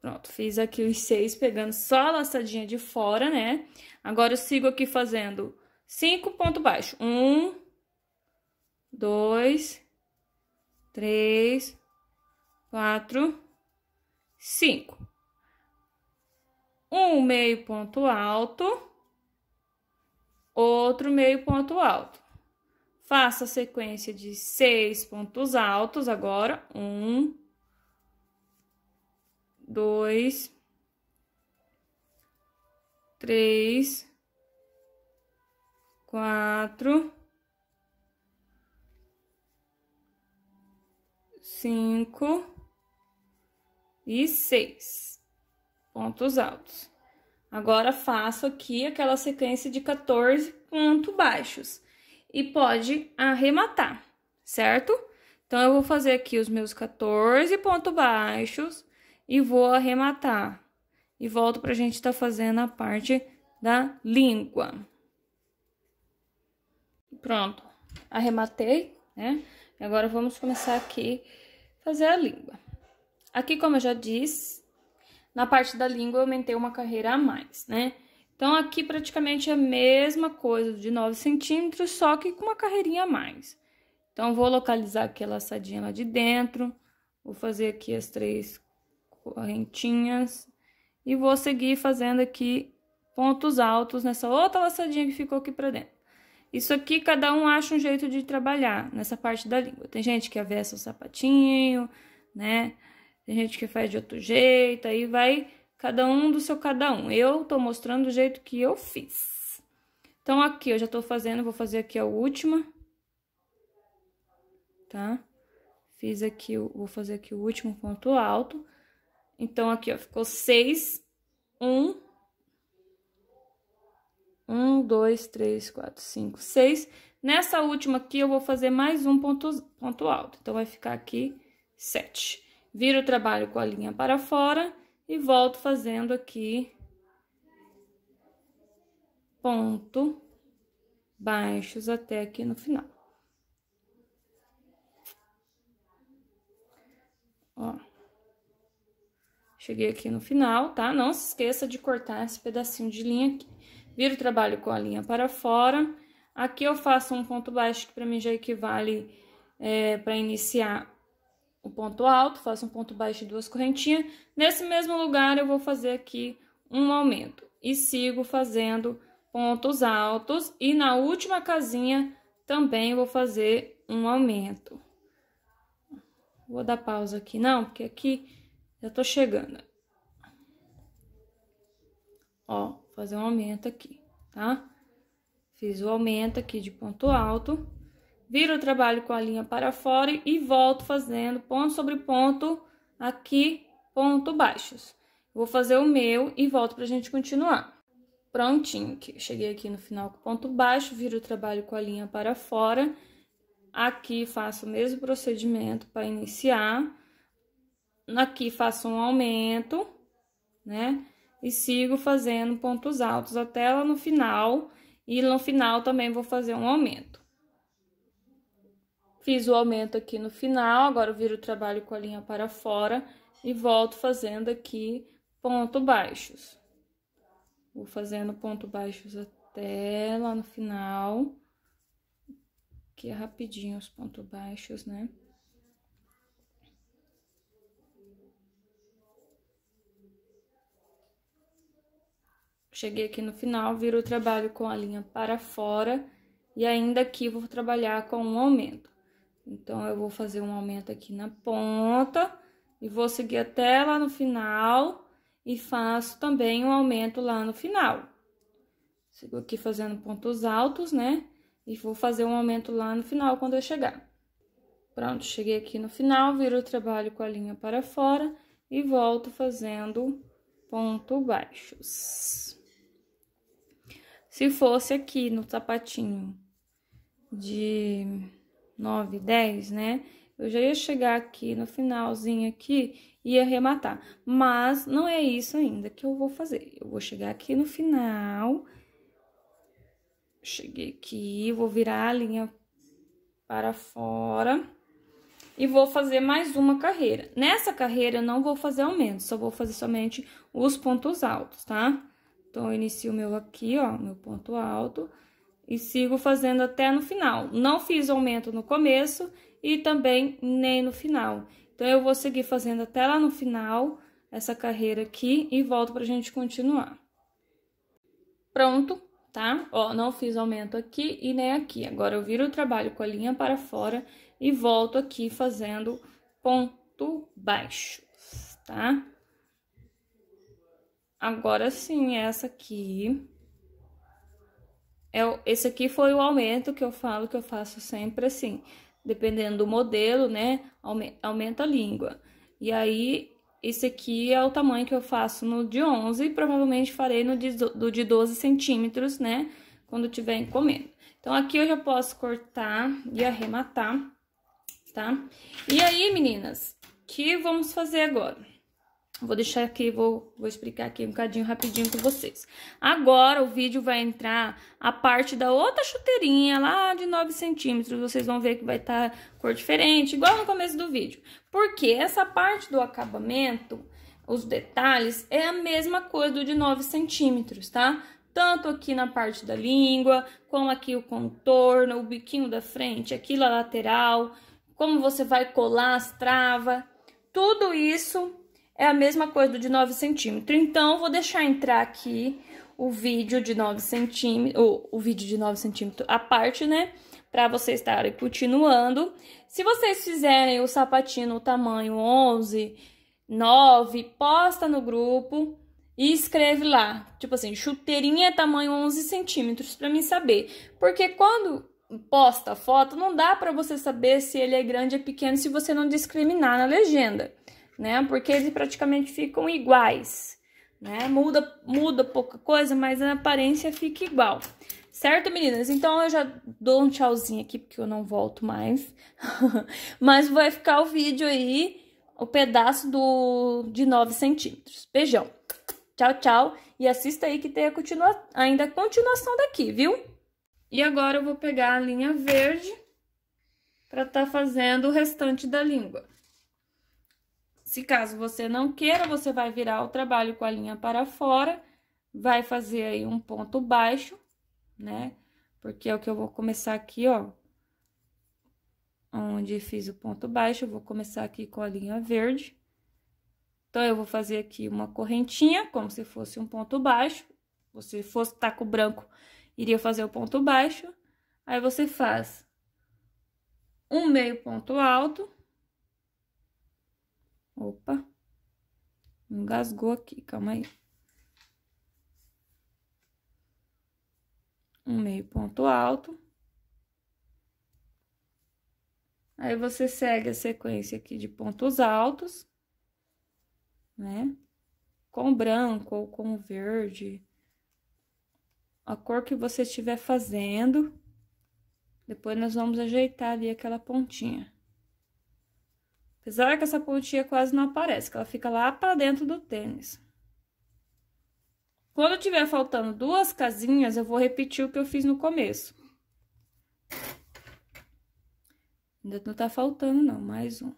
[SPEAKER 1] Pronto, fiz aqui os seis, pegando só a laçadinha de fora, né? Agora, eu sigo aqui fazendo cinco ponto baixo. Um, dois, três, quatro, cinco. Um meio ponto alto, outro meio ponto alto. Faça a sequência de seis pontos altos agora. Um, dois, três, quatro, cinco e seis pontos altos. Agora, faço aqui aquela sequência de 14 pontos baixos e pode arrematar, certo? Então, eu vou fazer aqui os meus 14 pontos baixos, e vou arrematar. E volto para a gente estar tá fazendo a parte da língua. Pronto, arrematei, né? Agora vamos começar aqui fazer a língua. Aqui, como eu já disse, na parte da língua eu aumentei uma carreira a mais, né? Então, aqui praticamente é a mesma coisa de 9 centímetros, só que com uma carreirinha a mais. Então, vou localizar aqui a laçadinha lá de dentro, vou fazer aqui as três correntinhas. E vou seguir fazendo aqui pontos altos nessa outra laçadinha que ficou aqui pra dentro. Isso aqui, cada um acha um jeito de trabalhar nessa parte da língua. Tem gente que avessa o sapatinho, né? Tem gente que faz de outro jeito, aí vai cada um do seu cada um. Eu tô mostrando o jeito que eu fiz. Então, aqui eu já tô fazendo, vou fazer aqui a última. Tá? Fiz aqui, vou fazer aqui o último ponto alto. Então, aqui, ó, ficou seis, um, um, dois, três, quatro, cinco, seis. Nessa última aqui, eu vou fazer mais um ponto, ponto alto. Então, vai ficar aqui sete. Viro o trabalho com a linha para fora e volto fazendo aqui ponto baixos até aqui no final. Ó. Cheguei aqui no final, tá? Não se esqueça de cortar esse pedacinho de linha aqui. Viro o trabalho com a linha para fora. Aqui eu faço um ponto baixo, que para mim já equivale é, para iniciar o ponto alto. Faço um ponto baixo e duas correntinhas. Nesse mesmo lugar, eu vou fazer aqui um aumento. E sigo fazendo pontos altos. E na última casinha, também vou fazer um aumento. Vou dar pausa aqui, não, porque aqui já tô chegando. Ó, fazer um aumento aqui, tá? Fiz o aumento aqui de ponto alto. Viro o trabalho com a linha para fora e volto fazendo ponto sobre ponto aqui, ponto baixos. Vou fazer o meu e volto pra gente continuar. Prontinho, cheguei aqui no final com ponto baixo, viro o trabalho com a linha para fora. Aqui faço o mesmo procedimento para iniciar aqui faço um aumento, né? E sigo fazendo pontos altos até lá no final, e no final também vou fazer um aumento. Fiz o aumento aqui no final, agora viro o trabalho com a linha para fora e volto fazendo aqui ponto baixos. Vou fazendo ponto baixos até lá no final, que é rapidinho os pontos baixos, né? Cheguei aqui no final, viro o trabalho com a linha para fora e ainda aqui vou trabalhar com um aumento. Então, eu vou fazer um aumento aqui na ponta e vou seguir até lá no final e faço também um aumento lá no final. Sigo aqui fazendo pontos altos, né? E vou fazer um aumento lá no final quando eu chegar. Pronto, cheguei aqui no final, viro o trabalho com a linha para fora e volto fazendo ponto baixos. Se fosse aqui no sapatinho de 9, 10, né? Eu já ia chegar aqui no finalzinho aqui e ia arrematar. Mas não é isso ainda que eu vou fazer. Eu vou chegar aqui no final. Cheguei aqui, vou virar a linha para fora. E vou fazer mais uma carreira. Nessa carreira, eu não vou fazer aumento, só vou fazer somente os pontos altos, tá? Então, eu inicio o meu aqui, ó, meu ponto alto, e sigo fazendo até no final. Não fiz aumento no começo e também nem no final. Então, eu vou seguir fazendo até lá no final essa carreira aqui e volto pra gente continuar. Pronto, tá? Ó, não fiz aumento aqui e nem aqui. Agora, eu viro o trabalho com a linha para fora e volto aqui fazendo ponto baixo, tá? Agora sim, essa aqui. É, esse aqui foi o aumento que eu falo que eu faço sempre assim. Dependendo do modelo, né? Aumenta a língua. E aí, esse aqui é o tamanho que eu faço no de 11. Provavelmente farei no de, do de 12 centímetros, né? Quando tiver encomenda. Então, aqui eu já posso cortar e arrematar, tá? E aí, meninas, o que vamos fazer agora? Vou deixar aqui, vou, vou explicar aqui um bocadinho rapidinho com vocês. Agora o vídeo vai entrar a parte da outra chuteirinha lá de 9 centímetros. Vocês vão ver que vai estar tá cor diferente, igual no começo do vídeo. Porque essa parte do acabamento, os detalhes, é a mesma coisa do de 9 centímetros, tá? Tanto aqui na parte da língua, como aqui o contorno, o biquinho da frente, aqui na lateral, como você vai colar as travas. Tudo isso é a mesma coisa do de 9 centímetros. Então, vou deixar entrar aqui o vídeo de 9 centímetros, ou o vídeo de 9 centímetros a parte, né? Pra vocês estarem continuando. Se vocês fizerem o sapatinho tamanho 11, 9, posta no grupo e escreve lá. Tipo assim, chuteirinha tamanho 11 centímetros, pra mim saber. Porque quando posta a foto, não dá pra você saber se ele é grande ou é pequeno se você não discriminar na legenda né? Porque eles praticamente ficam iguais, né? Muda, muda pouca coisa, mas a aparência fica igual. Certo, meninas? Então eu já dou um tchauzinho aqui, porque eu não volto mais. mas vai ficar o vídeo aí, o pedaço do de 9 centímetros. Beijão. Tchau, tchau. E assista aí que tem a continua, ainda a continuação daqui, viu? E agora eu vou pegar a linha verde para estar tá fazendo o restante da língua. Se caso você não queira, você vai virar o trabalho com a linha para fora, vai fazer aí um ponto baixo, né? Porque é o que eu vou começar aqui, ó. Onde fiz o ponto baixo, eu vou começar aqui com a linha verde. Então, eu vou fazer aqui uma correntinha, como se fosse um ponto baixo. Se fosse taco tá branco, iria fazer o ponto baixo. Aí, você faz um meio ponto alto Opa! Engasgou aqui, calma aí. Um meio ponto alto. Aí, você segue a sequência aqui de pontos altos, né? Com branco ou com verde, a cor que você estiver fazendo. Depois, nós vamos ajeitar ali aquela pontinha. Apesar que essa pontinha quase não aparece, que ela fica lá para dentro do tênis. Quando tiver faltando duas casinhas, eu vou repetir o que eu fiz no começo. Ainda não tá faltando, não. Mais um.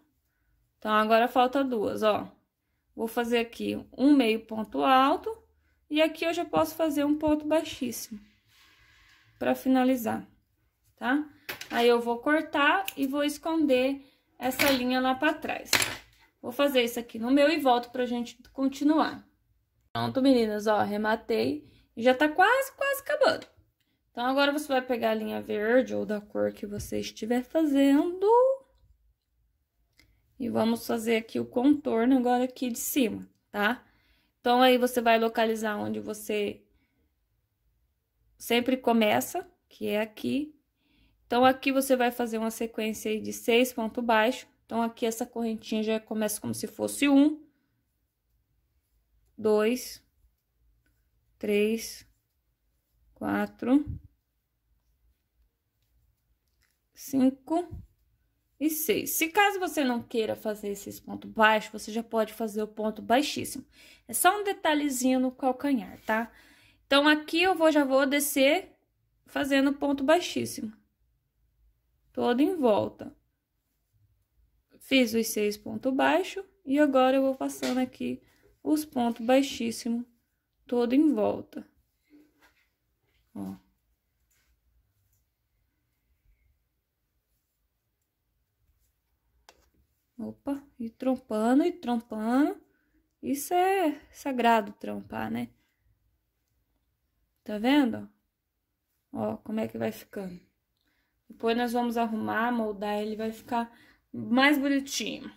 [SPEAKER 1] Então, agora falta duas, ó. Vou fazer aqui um meio ponto alto. E aqui eu já posso fazer um ponto baixíssimo. Pra finalizar, tá? Aí, eu vou cortar e vou esconder essa linha lá para trás. Vou fazer isso aqui no meu e volto pra gente continuar. Pronto, meninas, ó, rematei. E já tá quase, quase acabando. Então, agora você vai pegar a linha verde ou da cor que você estiver fazendo. E vamos fazer aqui o contorno agora aqui de cima, tá? Então, aí você vai localizar onde você sempre começa, que é aqui. Então, aqui você vai fazer uma sequência de seis pontos baixos. Então, aqui essa correntinha já começa como se fosse um, dois, três, quatro, cinco e seis. Se caso você não queira fazer esses pontos baixos, você já pode fazer o ponto baixíssimo. É só um detalhezinho no calcanhar, tá? Então, aqui eu vou já vou descer fazendo ponto baixíssimo todo em volta. Fiz os seis pontos baixos e agora eu vou passando aqui os pontos baixíssimos todo em volta. Ó. Opa, e trompando, e trompando. Isso é sagrado trampar, né? Tá vendo? Ó, como é que vai ficando. Depois nós vamos arrumar, moldar, ele vai ficar mais bonitinho.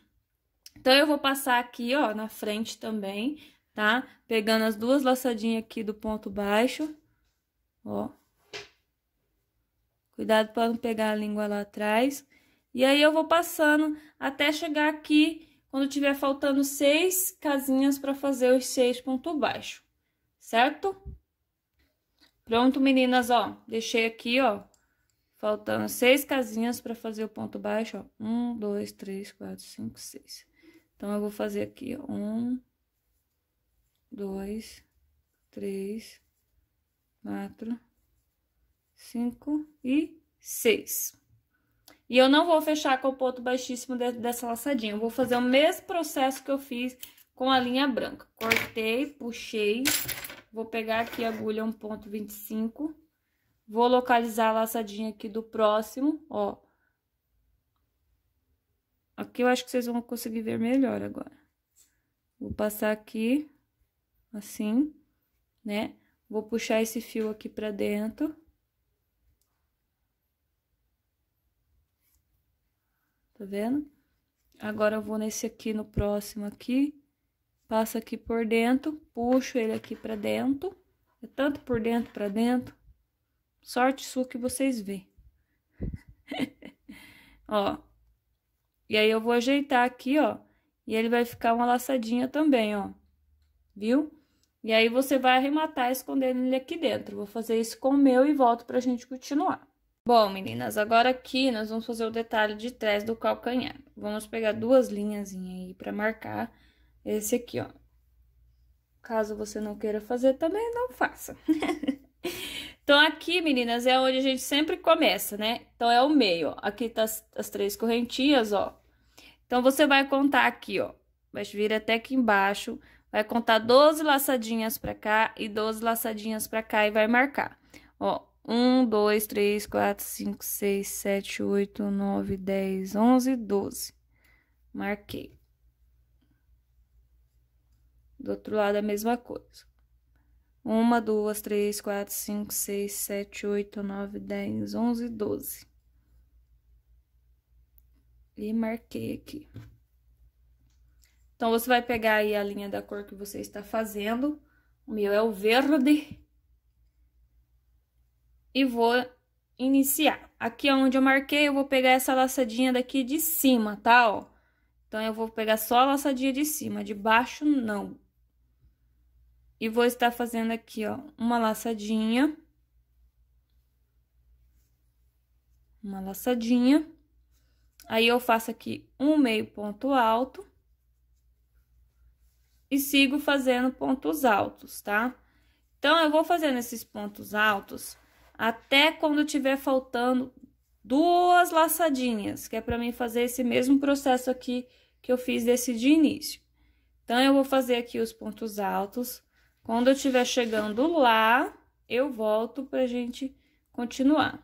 [SPEAKER 1] Então, eu vou passar aqui, ó, na frente também, tá? Pegando as duas laçadinhas aqui do ponto baixo, ó. Cuidado para não pegar a língua lá atrás. E aí, eu vou passando até chegar aqui, quando tiver faltando seis casinhas para fazer os seis pontos baixos, certo? Pronto, meninas, ó, deixei aqui, ó, Faltando seis casinhas para fazer o ponto baixo, ó. Um, dois, três, quatro, cinco, seis. Então, eu vou fazer aqui um, dois, três, quatro, cinco e seis. E eu não vou fechar com o ponto baixíssimo de, dessa laçadinha. Eu vou fazer o mesmo processo que eu fiz com a linha branca. Cortei, puxei. Vou pegar aqui a agulha 1.25 Vou localizar a laçadinha aqui do próximo, ó. Aqui eu acho que vocês vão conseguir ver melhor agora. Vou passar aqui, assim, né? Vou puxar esse fio aqui pra dentro. Tá vendo? Agora eu vou nesse aqui, no próximo aqui, passo aqui por dentro, puxo ele aqui pra dentro. É tanto por dentro pra dentro. Sorte sua que vocês vê. ó. E aí eu vou ajeitar aqui, ó. E ele vai ficar uma laçadinha também, ó. Viu? E aí você vai arrematar escondendo ele aqui dentro. Vou fazer isso com o meu e volto pra gente continuar. Bom, meninas, agora aqui nós vamos fazer o detalhe de trás do calcanhar. Vamos pegar duas linhas aí para marcar esse aqui, ó. Caso você não queira fazer também, não faça. Então, aqui, meninas, é onde a gente sempre começa, né? Então, é o meio, ó. Aqui tá as, as três correntinhas, ó. Então, você vai contar aqui, ó. Vai vir até aqui embaixo, vai contar 12 laçadinhas pra cá e 12 laçadinhas pra cá e vai marcar. Ó, 1, 2, 3, 4, 5, 6, 7, 8, 9, 10, 11, 12. Marquei. Do outro lado, a mesma coisa. Uma, duas, três, quatro, cinco, seis, sete, oito, nove, dez, onze, doze. E marquei aqui. Então, você vai pegar aí a linha da cor que você está fazendo. O meu é o verde. E vou iniciar. Aqui é onde eu marquei, eu vou pegar essa laçadinha daqui de cima, tá? Ó. Então, eu vou pegar só a laçadinha de cima, de baixo não. E vou estar fazendo aqui, ó, uma laçadinha. Uma laçadinha. Aí, eu faço aqui um meio ponto alto. E sigo fazendo pontos altos, tá? Então, eu vou fazendo esses pontos altos até quando tiver faltando duas laçadinhas, que é para mim fazer esse mesmo processo aqui que eu fiz desse de início. Então, eu vou fazer aqui os pontos altos, quando eu estiver chegando lá, eu volto pra gente continuar.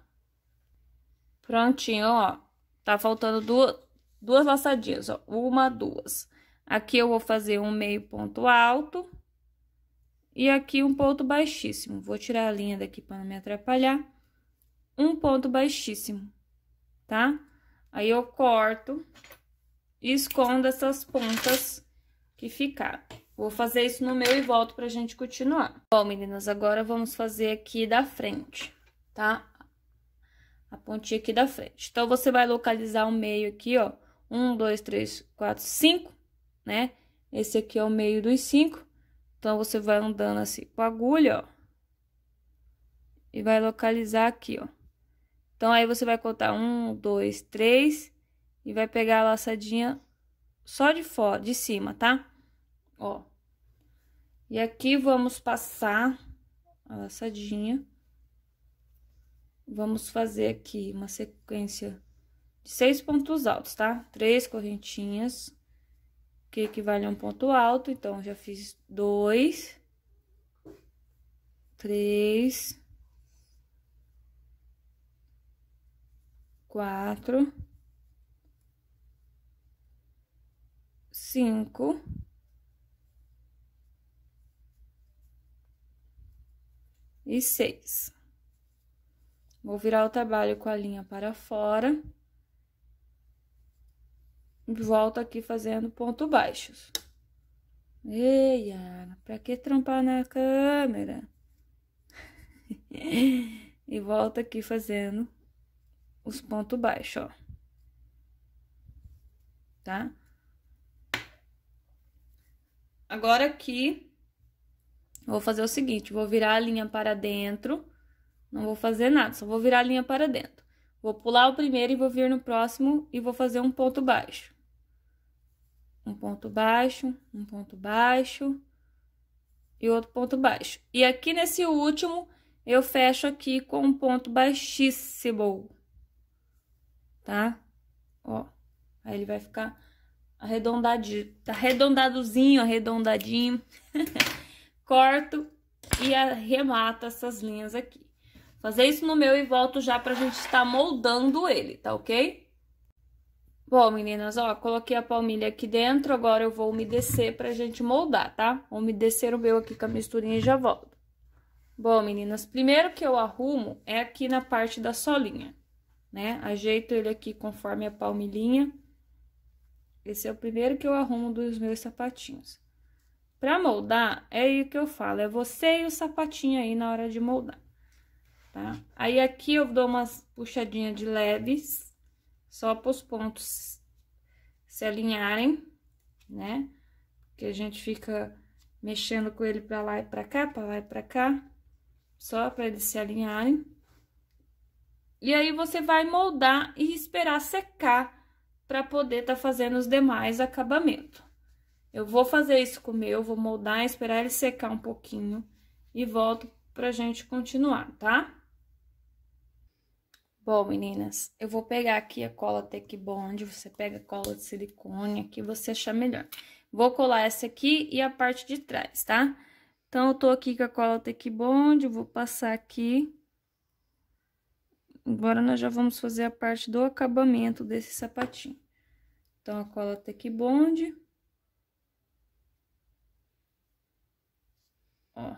[SPEAKER 1] Prontinho, ó. Tá faltando duas, duas laçadinhas, ó. Uma, duas. Aqui eu vou fazer um meio ponto alto. E aqui um ponto baixíssimo. Vou tirar a linha daqui para não me atrapalhar. Um ponto baixíssimo, tá? Aí eu corto e escondo essas pontas que ficaram. Vou fazer isso no meu e volto pra gente continuar. Bom, meninas, agora vamos fazer aqui da frente, tá? A pontinha aqui da frente. Então, você vai localizar o meio aqui, ó. Um, dois, três, quatro, cinco, né? Esse aqui é o meio dos cinco. Então, você vai andando assim com a agulha, ó. E vai localizar aqui, ó. Então, aí você vai contar um, dois, três. E vai pegar a laçadinha só de fora, de cima, Tá? ó. E aqui vamos passar a laçadinha. Vamos fazer aqui uma sequência de seis pontos altos, tá? Três correntinhas, que equivale a um ponto alto. Então, já fiz dois, três, quatro, cinco e seis. Vou virar o trabalho com a linha para fora. Volto aqui fazendo ponto baixos. Ei, Ana pra que trampar na câmera? e volto aqui fazendo os pontos baixos, ó. Tá? Agora aqui, Vou fazer o seguinte, vou virar a linha para dentro, não vou fazer nada, só vou virar a linha para dentro. Vou pular o primeiro e vou vir no próximo e vou fazer um ponto baixo. Um ponto baixo, um ponto baixo e outro ponto baixo. E aqui nesse último, eu fecho aqui com um ponto baixíssimo, tá? Ó, aí ele vai ficar arredondadinho, arredondadozinho, arredondadinho. corto e arremato essas linhas aqui. Fazer isso no meu e volto já pra gente estar tá moldando ele, tá ok? Bom, meninas, ó, coloquei a palmilha aqui dentro, agora eu vou umedecer pra gente moldar, tá? Vou umedecer o meu aqui com a misturinha e já volto. Bom, meninas, primeiro que eu arrumo é aqui na parte da solinha, né? Ajeito ele aqui conforme a palmilhinha. Esse é o primeiro que eu arrumo dos meus sapatinhos. Para moldar, é aí que eu falo, é você e o sapatinho aí na hora de moldar, tá? Aí aqui eu dou umas puxadinhas de leves, só para os pontos se alinharem, né? Porque a gente fica mexendo com ele para lá e para cá, para lá e para cá, só para eles se alinharem. E aí você vai moldar e esperar secar para poder estar tá fazendo os demais acabamentos. Eu vou fazer isso com o meu, vou moldar, esperar ele secar um pouquinho e volto pra gente continuar, tá? Bom, meninas, eu vou pegar aqui a cola Tech Bond, você pega a cola de silicone, aqui você achar melhor. Vou colar essa aqui e a parte de trás, tá? Então, eu tô aqui com a cola Tech Bond, vou passar aqui. Agora, nós já vamos fazer a parte do acabamento desse sapatinho. Então, a cola Tech Bond... ó.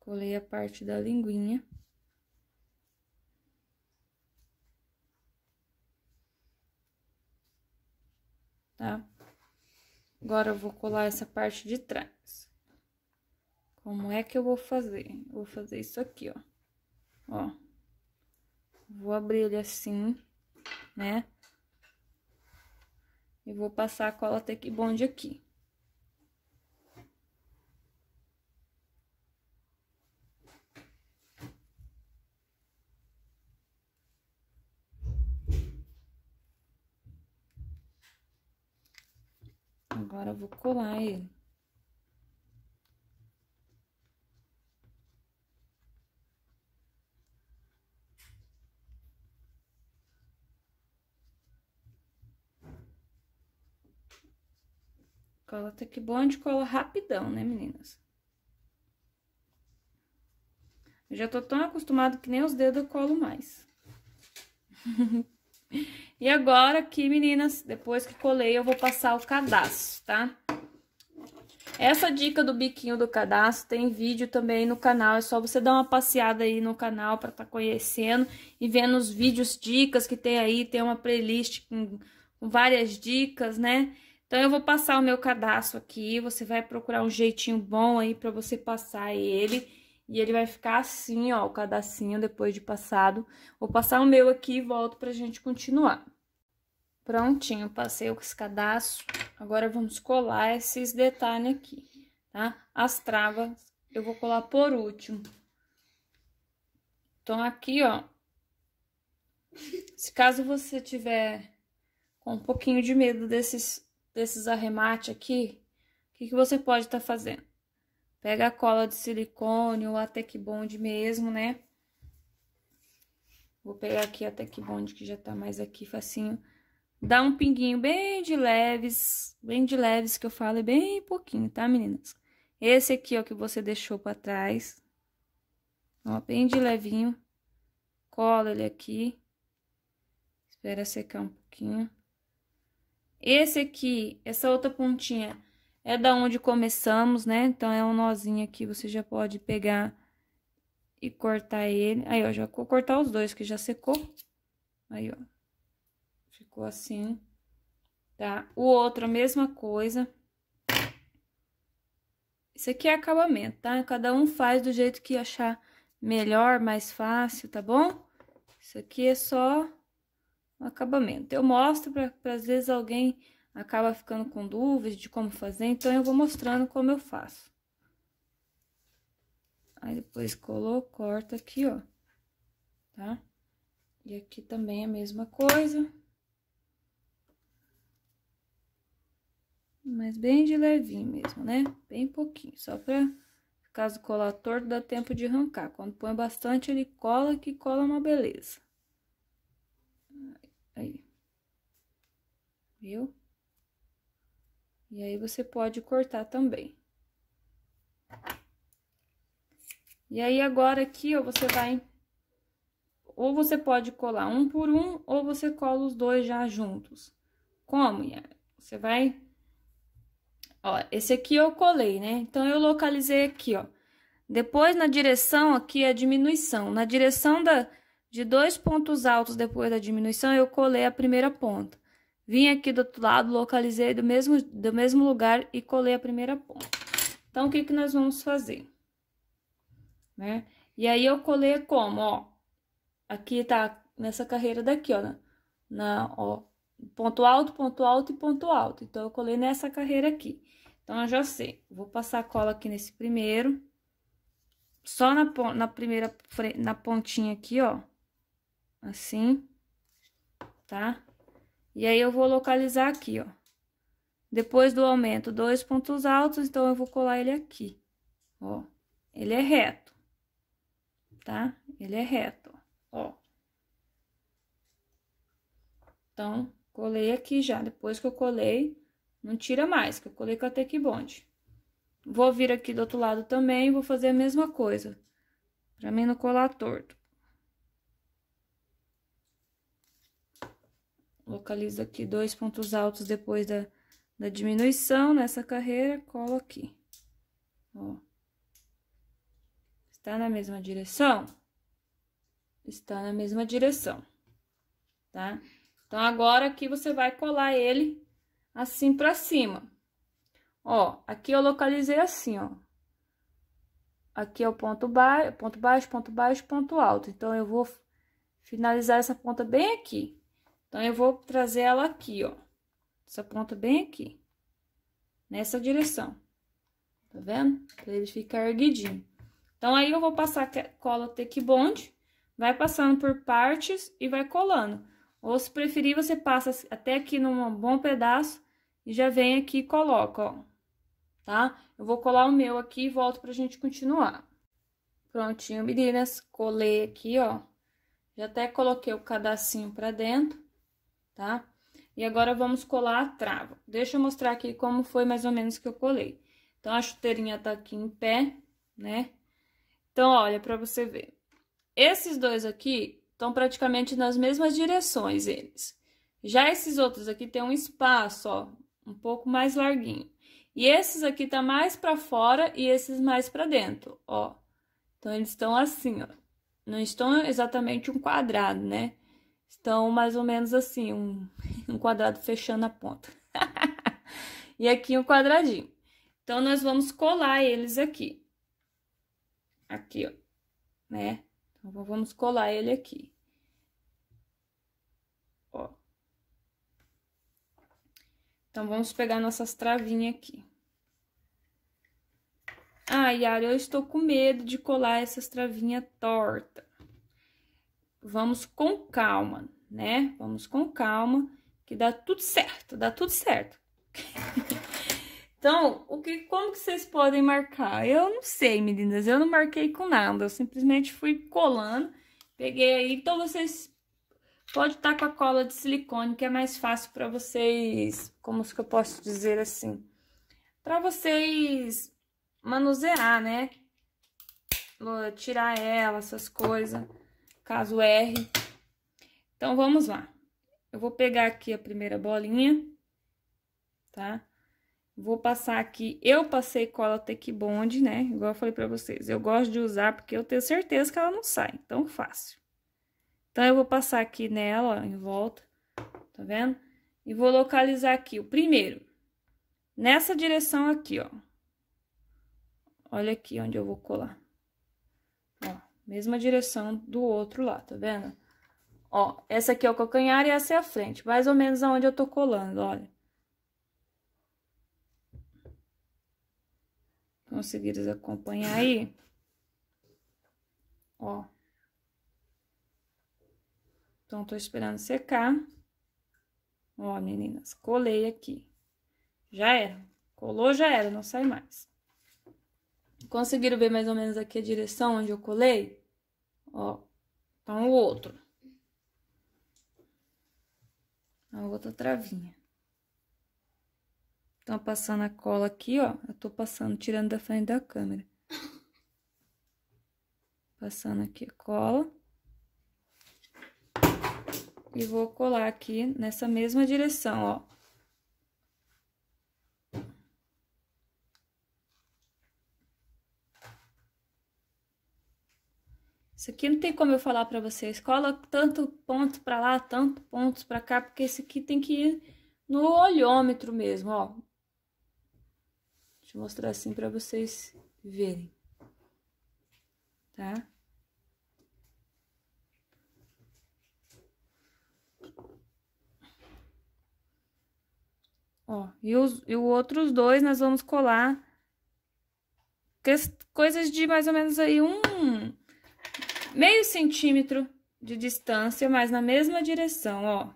[SPEAKER 1] Colei a parte da linguinha. Tá? Agora, eu vou colar essa parte de trás. Como é que eu vou fazer? Eu vou fazer isso aqui, ó. Ó. Vou abrir ele assim, né? E vou passar a cola take bond aqui. Agora eu vou colar ele. Cola até que bom de cola rapidão, né, meninas? Eu já tô tão acostumado que nem os dedos eu colo mais. E agora aqui, meninas, depois que colei, eu vou passar o cadastro, tá? Essa dica do biquinho do cadastro tem vídeo também no canal, é só você dar uma passeada aí no canal para tá conhecendo e vendo os vídeos, dicas que tem aí, tem uma playlist com, com várias dicas, né? Então eu vou passar o meu cadastro aqui, você vai procurar um jeitinho bom aí para você passar ele e ele vai ficar assim, ó, o cadacinho depois de passado. Vou passar o meu aqui e volto pra gente continuar. Prontinho, passei o cadastro. Agora, vamos colar esses detalhes aqui, tá? As travas eu vou colar por último. Então, aqui, ó. Se caso você tiver com um pouquinho de medo desses, desses arremates aqui, o que, que você pode estar tá fazendo? Pega a cola de silicone ou a que Bond mesmo, né? Vou pegar aqui a que Bond que já tá mais aqui facinho. Dá um pinguinho bem de leves, bem de leves que eu falo, é bem pouquinho, tá, meninas? Esse aqui, ó, é que você deixou pra trás. Ó, bem de levinho. Cola ele aqui. Espera secar um pouquinho. Esse aqui, essa outra pontinha, é da onde começamos, né? Então, é um nozinho aqui, você já pode pegar e cortar ele. Aí, ó, já vou cortar os dois, que já secou. Aí, ó, ficou assim, tá? O outro, a mesma coisa. Isso aqui é acabamento, tá? Cada um faz do jeito que achar melhor, mais fácil, tá bom? Isso aqui é só um acabamento. Eu mostro para às vezes, alguém acaba ficando com dúvidas de como fazer, então eu vou mostrando como eu faço. Aí depois colou, corta aqui, ó, tá? E aqui também a mesma coisa. Mas bem de levinho mesmo, né? Bem pouquinho, só pra... Caso colar torto, dá tempo de arrancar. Quando põe bastante, ele cola, que cola é uma beleza. Aí. Viu? E aí você pode cortar também. E aí agora aqui, ó, você vai... Ou você pode colar um por um, ou você cola os dois já juntos. Como, Você vai... Ó, esse aqui eu colei, né? Então, eu localizei aqui, ó. Depois, na direção aqui, a diminuição. Na direção da, de dois pontos altos depois da diminuição, eu colei a primeira ponta. Vim aqui do outro lado, localizei do mesmo, do mesmo lugar e colei a primeira ponta. Então, o que que nós vamos fazer? Né? E aí, eu colei como, ó. Aqui tá nessa carreira daqui, ó. Na, né? na, ó, ponto alto, ponto alto e ponto alto. Então, eu colei nessa carreira aqui. Então, eu já sei. Vou passar a cola aqui nesse primeiro. Só na, na primeira, na pontinha aqui, ó. Assim, tá? E aí, eu vou localizar aqui, ó. Depois do aumento, dois pontos altos, então, eu vou colar ele aqui, ó. Ele é reto, tá? Ele é reto, ó. Então, colei aqui já. Depois que eu colei, não tira mais, que eu colei com a tequibonde. Vou vir aqui do outro lado também e vou fazer a mesma coisa. Pra mim não colar torto. Localizo aqui dois pontos altos depois da, da diminuição nessa carreira, colo aqui. Ó. Está na mesma direção? Está na mesma direção, tá? Então, agora aqui você vai colar ele assim pra cima. Ó, aqui eu localizei assim, ó. Aqui é o ponto baixo, ponto baixo, ponto baixo, ponto alto. Então, eu vou finalizar essa ponta bem aqui. Então, eu vou trazer ela aqui, ó. Essa ponta bem aqui. Nessa direção. Tá vendo? Pra ele ficar erguidinho. Então, aí eu vou passar cola bond. vai passando por partes e vai colando. Ou, se preferir, você passa até aqui num bom pedaço e já vem aqui e coloca, ó. Tá? Eu vou colar o meu aqui e volto pra gente continuar. Prontinho, meninas. Colei aqui, ó. Já até coloquei o cadacinho pra dentro tá? E agora vamos colar a trava. Deixa eu mostrar aqui como foi mais ou menos que eu colei. Então, a chuteirinha tá aqui em pé, né? Então, olha, pra você ver. Esses dois aqui estão praticamente nas mesmas direções, eles. Já esses outros aqui tem um espaço, ó, um pouco mais larguinho. E esses aqui tá mais para fora e esses mais para dentro, ó. Então, eles estão assim, ó. Não estão exatamente um quadrado, né? estão mais ou menos assim, um, um quadrado fechando a ponta. e aqui um quadradinho. Então, nós vamos colar eles aqui. Aqui, ó, né? Então, vamos colar ele aqui. Ó. Então, vamos pegar nossas travinhas aqui. ai ah, Yara, eu estou com medo de colar essas travinhas torta vamos com calma, né? Vamos com calma, que dá tudo certo, dá tudo certo. então, o que, como que vocês podem marcar? Eu não sei, meninas, eu não marquei com nada, eu simplesmente fui colando, peguei aí, então vocês podem estar tá com a cola de silicone, que é mais fácil para vocês, como que eu posso dizer assim, para vocês manusear, né? Tirar ela, essas coisas caso erre. Então, vamos lá. Eu vou pegar aqui a primeira bolinha, tá? Vou passar aqui, eu passei cola Tech Bond, né? Igual eu falei pra vocês, eu gosto de usar porque eu tenho certeza que ela não sai, então fácil. Então, eu vou passar aqui nela, ó, em volta, tá vendo? E vou localizar aqui o primeiro, nessa direção aqui, ó. Olha aqui onde eu vou colar. Mesma direção do outro lá, tá vendo? Ó, essa aqui é o calcanhar e essa é a frente, mais ou menos aonde eu tô colando, olha. Conseguiram acompanhar aí? Ó. Então, tô esperando secar. Ó, meninas, colei aqui. Já era. Colou, já era, não sai mais. Conseguiram ver mais ou menos aqui a direção onde eu colei? Ó, tá um outro. Tá a outra travinha. Então, passando a cola aqui, ó, eu tô passando, tirando da frente da câmera. Passando aqui a cola. E vou colar aqui nessa mesma direção, ó. Isso aqui não tem como eu falar para vocês. Cola tanto ponto para lá, tanto pontos para cá, porque esse aqui tem que ir no olhômetro mesmo, ó. Deixa eu mostrar assim para vocês verem. Tá? Ó, e os e os outros dois nós vamos colar coisas de mais ou menos aí um meio centímetro de distância, mas na mesma direção, ó.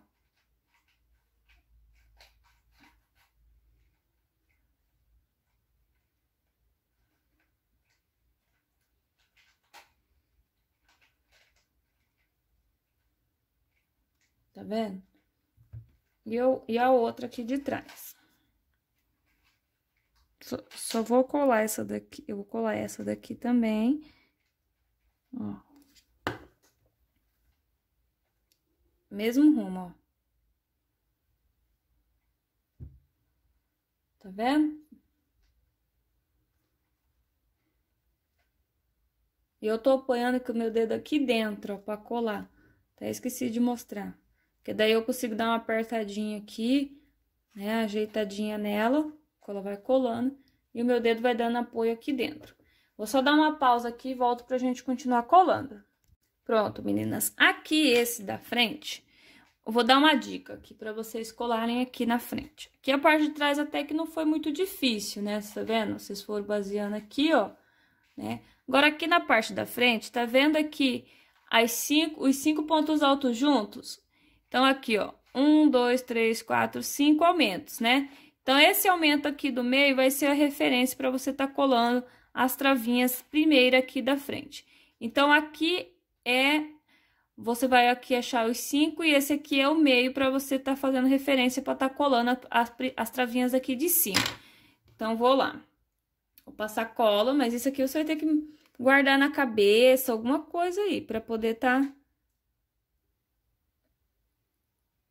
[SPEAKER 1] Tá vendo? E, eu, e a outra aqui de trás. Só, só vou colar essa daqui, eu vou colar essa daqui também, ó. mesmo rumo, ó. Tá vendo? E eu tô apoiando com o meu dedo aqui dentro, ó, pra colar. Até tá? esqueci de mostrar. Porque daí eu consigo dar uma apertadinha aqui, né, ajeitadinha nela, ela vai colando. E o meu dedo vai dando apoio aqui dentro. Vou só dar uma pausa aqui e volto pra gente continuar colando. Pronto, meninas. Aqui, esse da frente, eu vou dar uma dica aqui para vocês colarem aqui na frente. Aqui a parte de trás até que não foi muito difícil, né? Tá vendo? Vocês foram baseando aqui, ó, né? Agora, aqui na parte da frente, tá vendo aqui as cinco, os cinco pontos altos juntos? Então, aqui, ó, um, dois, três, quatro, cinco aumentos, né? Então, esse aumento aqui do meio vai ser a referência para você estar tá colando as travinhas primeira aqui da frente. Então, aqui é você vai aqui achar os cinco e esse aqui é o meio para você estar tá fazendo referência para estar tá colando as, as travinhas aqui de cima. Então, vou lá. Vou passar cola, mas isso aqui você vai ter que guardar na cabeça, alguma coisa aí, para poder estar tá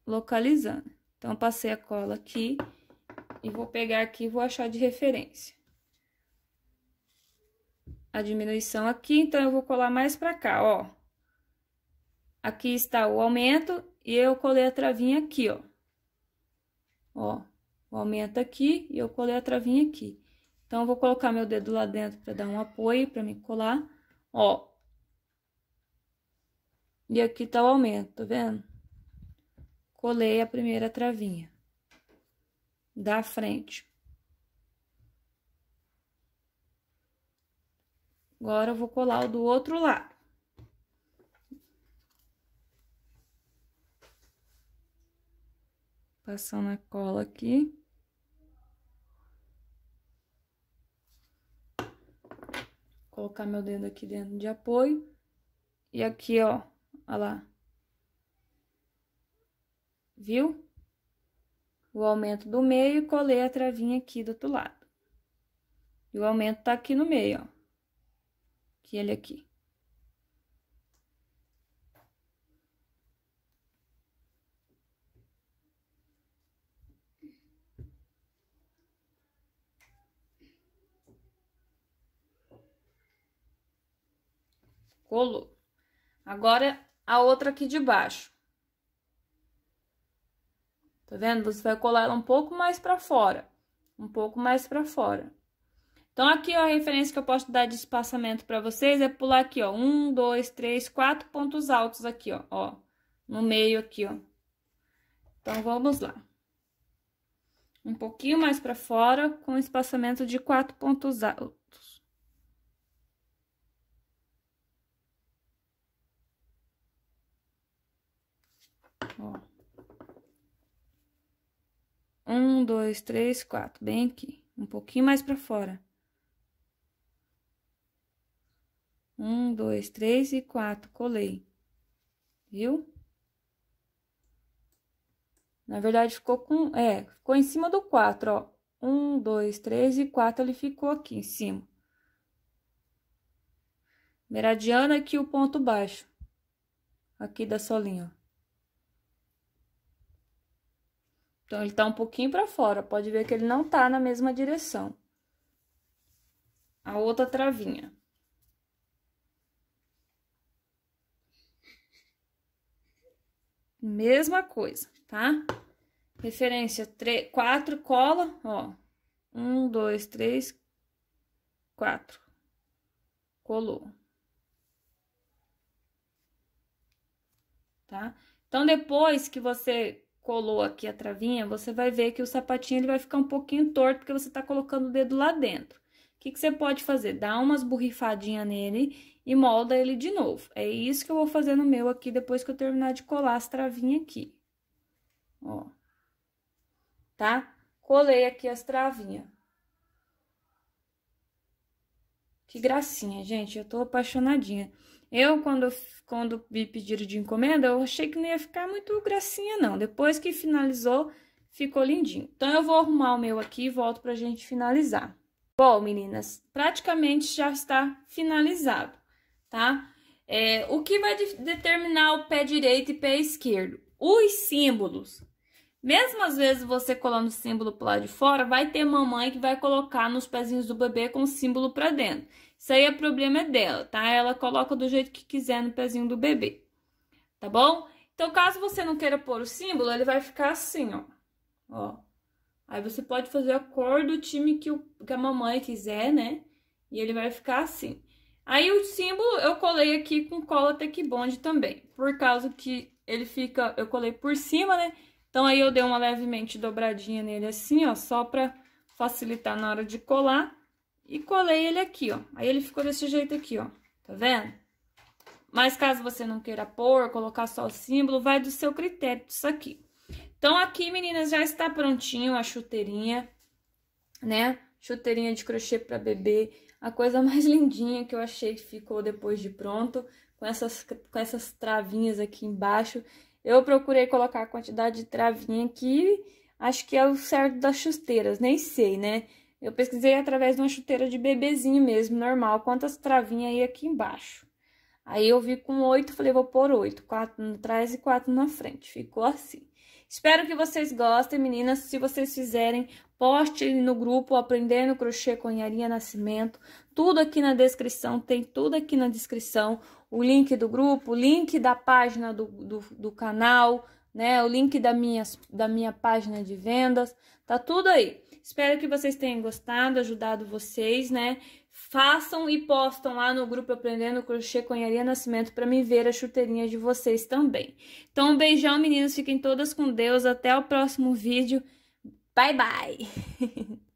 [SPEAKER 1] localizando. Então, passei a cola aqui e vou pegar aqui e vou achar de referência. A diminuição aqui, então, eu vou colar mais para cá, ó. Aqui está o aumento e eu colei a travinha aqui, ó. Ó, o aumento aqui e eu colei a travinha aqui. Então, eu vou colocar meu dedo lá dentro para dar um apoio, para me colar, ó. E aqui tá o aumento, tá vendo? Colei a primeira travinha da frente. Agora, eu vou colar o do outro lado. Passando a cola aqui. Colocar meu dedo aqui dentro de apoio. E aqui, ó, olha lá. Viu? O aumento do meio e colei a travinha aqui do outro lado. E o aumento tá aqui no meio, ó. Que ele aqui. colou. Agora, a outra aqui de baixo. Tá vendo? Você vai colar ela um pouco mais pra fora. Um pouco mais pra fora. Então, aqui, ó, a referência que eu posso dar de espaçamento pra vocês é pular aqui, ó. Um, dois, três, quatro pontos altos aqui, ó. Ó, no meio aqui, ó. Então, vamos lá. Um pouquinho mais pra fora, com espaçamento de quatro pontos altos. Ó. Um, dois, três, quatro. Bem aqui. Um pouquinho mais pra fora. Um, dois, três e quatro. Colei. Viu? Na verdade, ficou com... É, ficou em cima do quatro, ó. Um, dois, três e quatro, ele ficou aqui em cima. Meradiana aqui o ponto baixo. Aqui da solinha, ó. Então, ele tá um pouquinho para fora. Pode ver que ele não tá na mesma direção. A outra travinha. Mesma coisa, tá? Referência quatro, cola, ó. um, dois, três, quatro. Colou. Tá? Então, depois que você colou aqui a travinha, você vai ver que o sapatinho ele vai ficar um pouquinho torto, porque você tá colocando o dedo lá dentro. O que, que você pode fazer? Dá umas borrifadinhas nele e molda ele de novo. É isso que eu vou fazer no meu aqui, depois que eu terminar de colar as travinhas aqui. Ó. Tá? Colei aqui as travinhas. Que gracinha, gente. Eu tô apaixonadinha. Eu, quando, quando vi pedir de encomenda, eu achei que não ia ficar muito gracinha, não. Depois que finalizou, ficou lindinho. Então, eu vou arrumar o meu aqui e volto pra gente finalizar. Bom, meninas, praticamente já está finalizado, tá? É, o que vai de determinar o pé direito e pé esquerdo? Os símbolos. Mesmo às vezes você colando o símbolo pro lado de fora, vai ter mamãe que vai colocar nos pezinhos do bebê com o símbolo para dentro. Isso aí é problema dela, tá? Ela coloca do jeito que quiser no pezinho do bebê, tá bom? Então, caso você não queira pôr o símbolo, ele vai ficar assim, ó. ó. Aí você pode fazer a cor do time que, o, que a mamãe quiser, né? E ele vai ficar assim. Aí o símbolo eu colei aqui com cola Tech Bond também, por causa que ele fica, eu colei por cima, né? Então aí eu dei uma levemente dobradinha nele assim, ó, só pra facilitar na hora de colar e colei ele aqui, ó. Aí ele ficou desse jeito aqui, ó. Tá vendo? Mas caso você não queira pôr, colocar só o símbolo, vai do seu critério disso aqui. Então, aqui, meninas, já está prontinho a chuteirinha, né? Chuteirinha de crochê para bebê. A coisa mais lindinha que eu achei que ficou depois de pronto, com essas, com essas travinhas aqui embaixo. Eu procurei colocar a quantidade de travinha aqui, acho que é o certo das chuteiras, nem sei, né? Eu pesquisei através de uma chuteira de bebezinho mesmo, normal, quantas travinhas aí aqui embaixo. Aí eu vi com oito, falei, vou pôr oito, quatro atrás e quatro na frente. Ficou assim. Espero que vocês gostem, meninas. Se vocês fizerem, poste no grupo Aprendendo Crochê com Yarinha Nascimento. Tudo aqui na descrição, tem tudo aqui na descrição. O link do grupo, o link da página do, do, do canal, né? O link da minha, da minha página de vendas, tá tudo aí. Espero que vocês tenham gostado, ajudado vocês, né? Façam e postam lá no grupo Aprendendo Crochê Conharia Nascimento para me ver a chuteirinha de vocês também. Então, um beijão, meninos, Fiquem todas com Deus. Até o próximo vídeo. Bye, bye!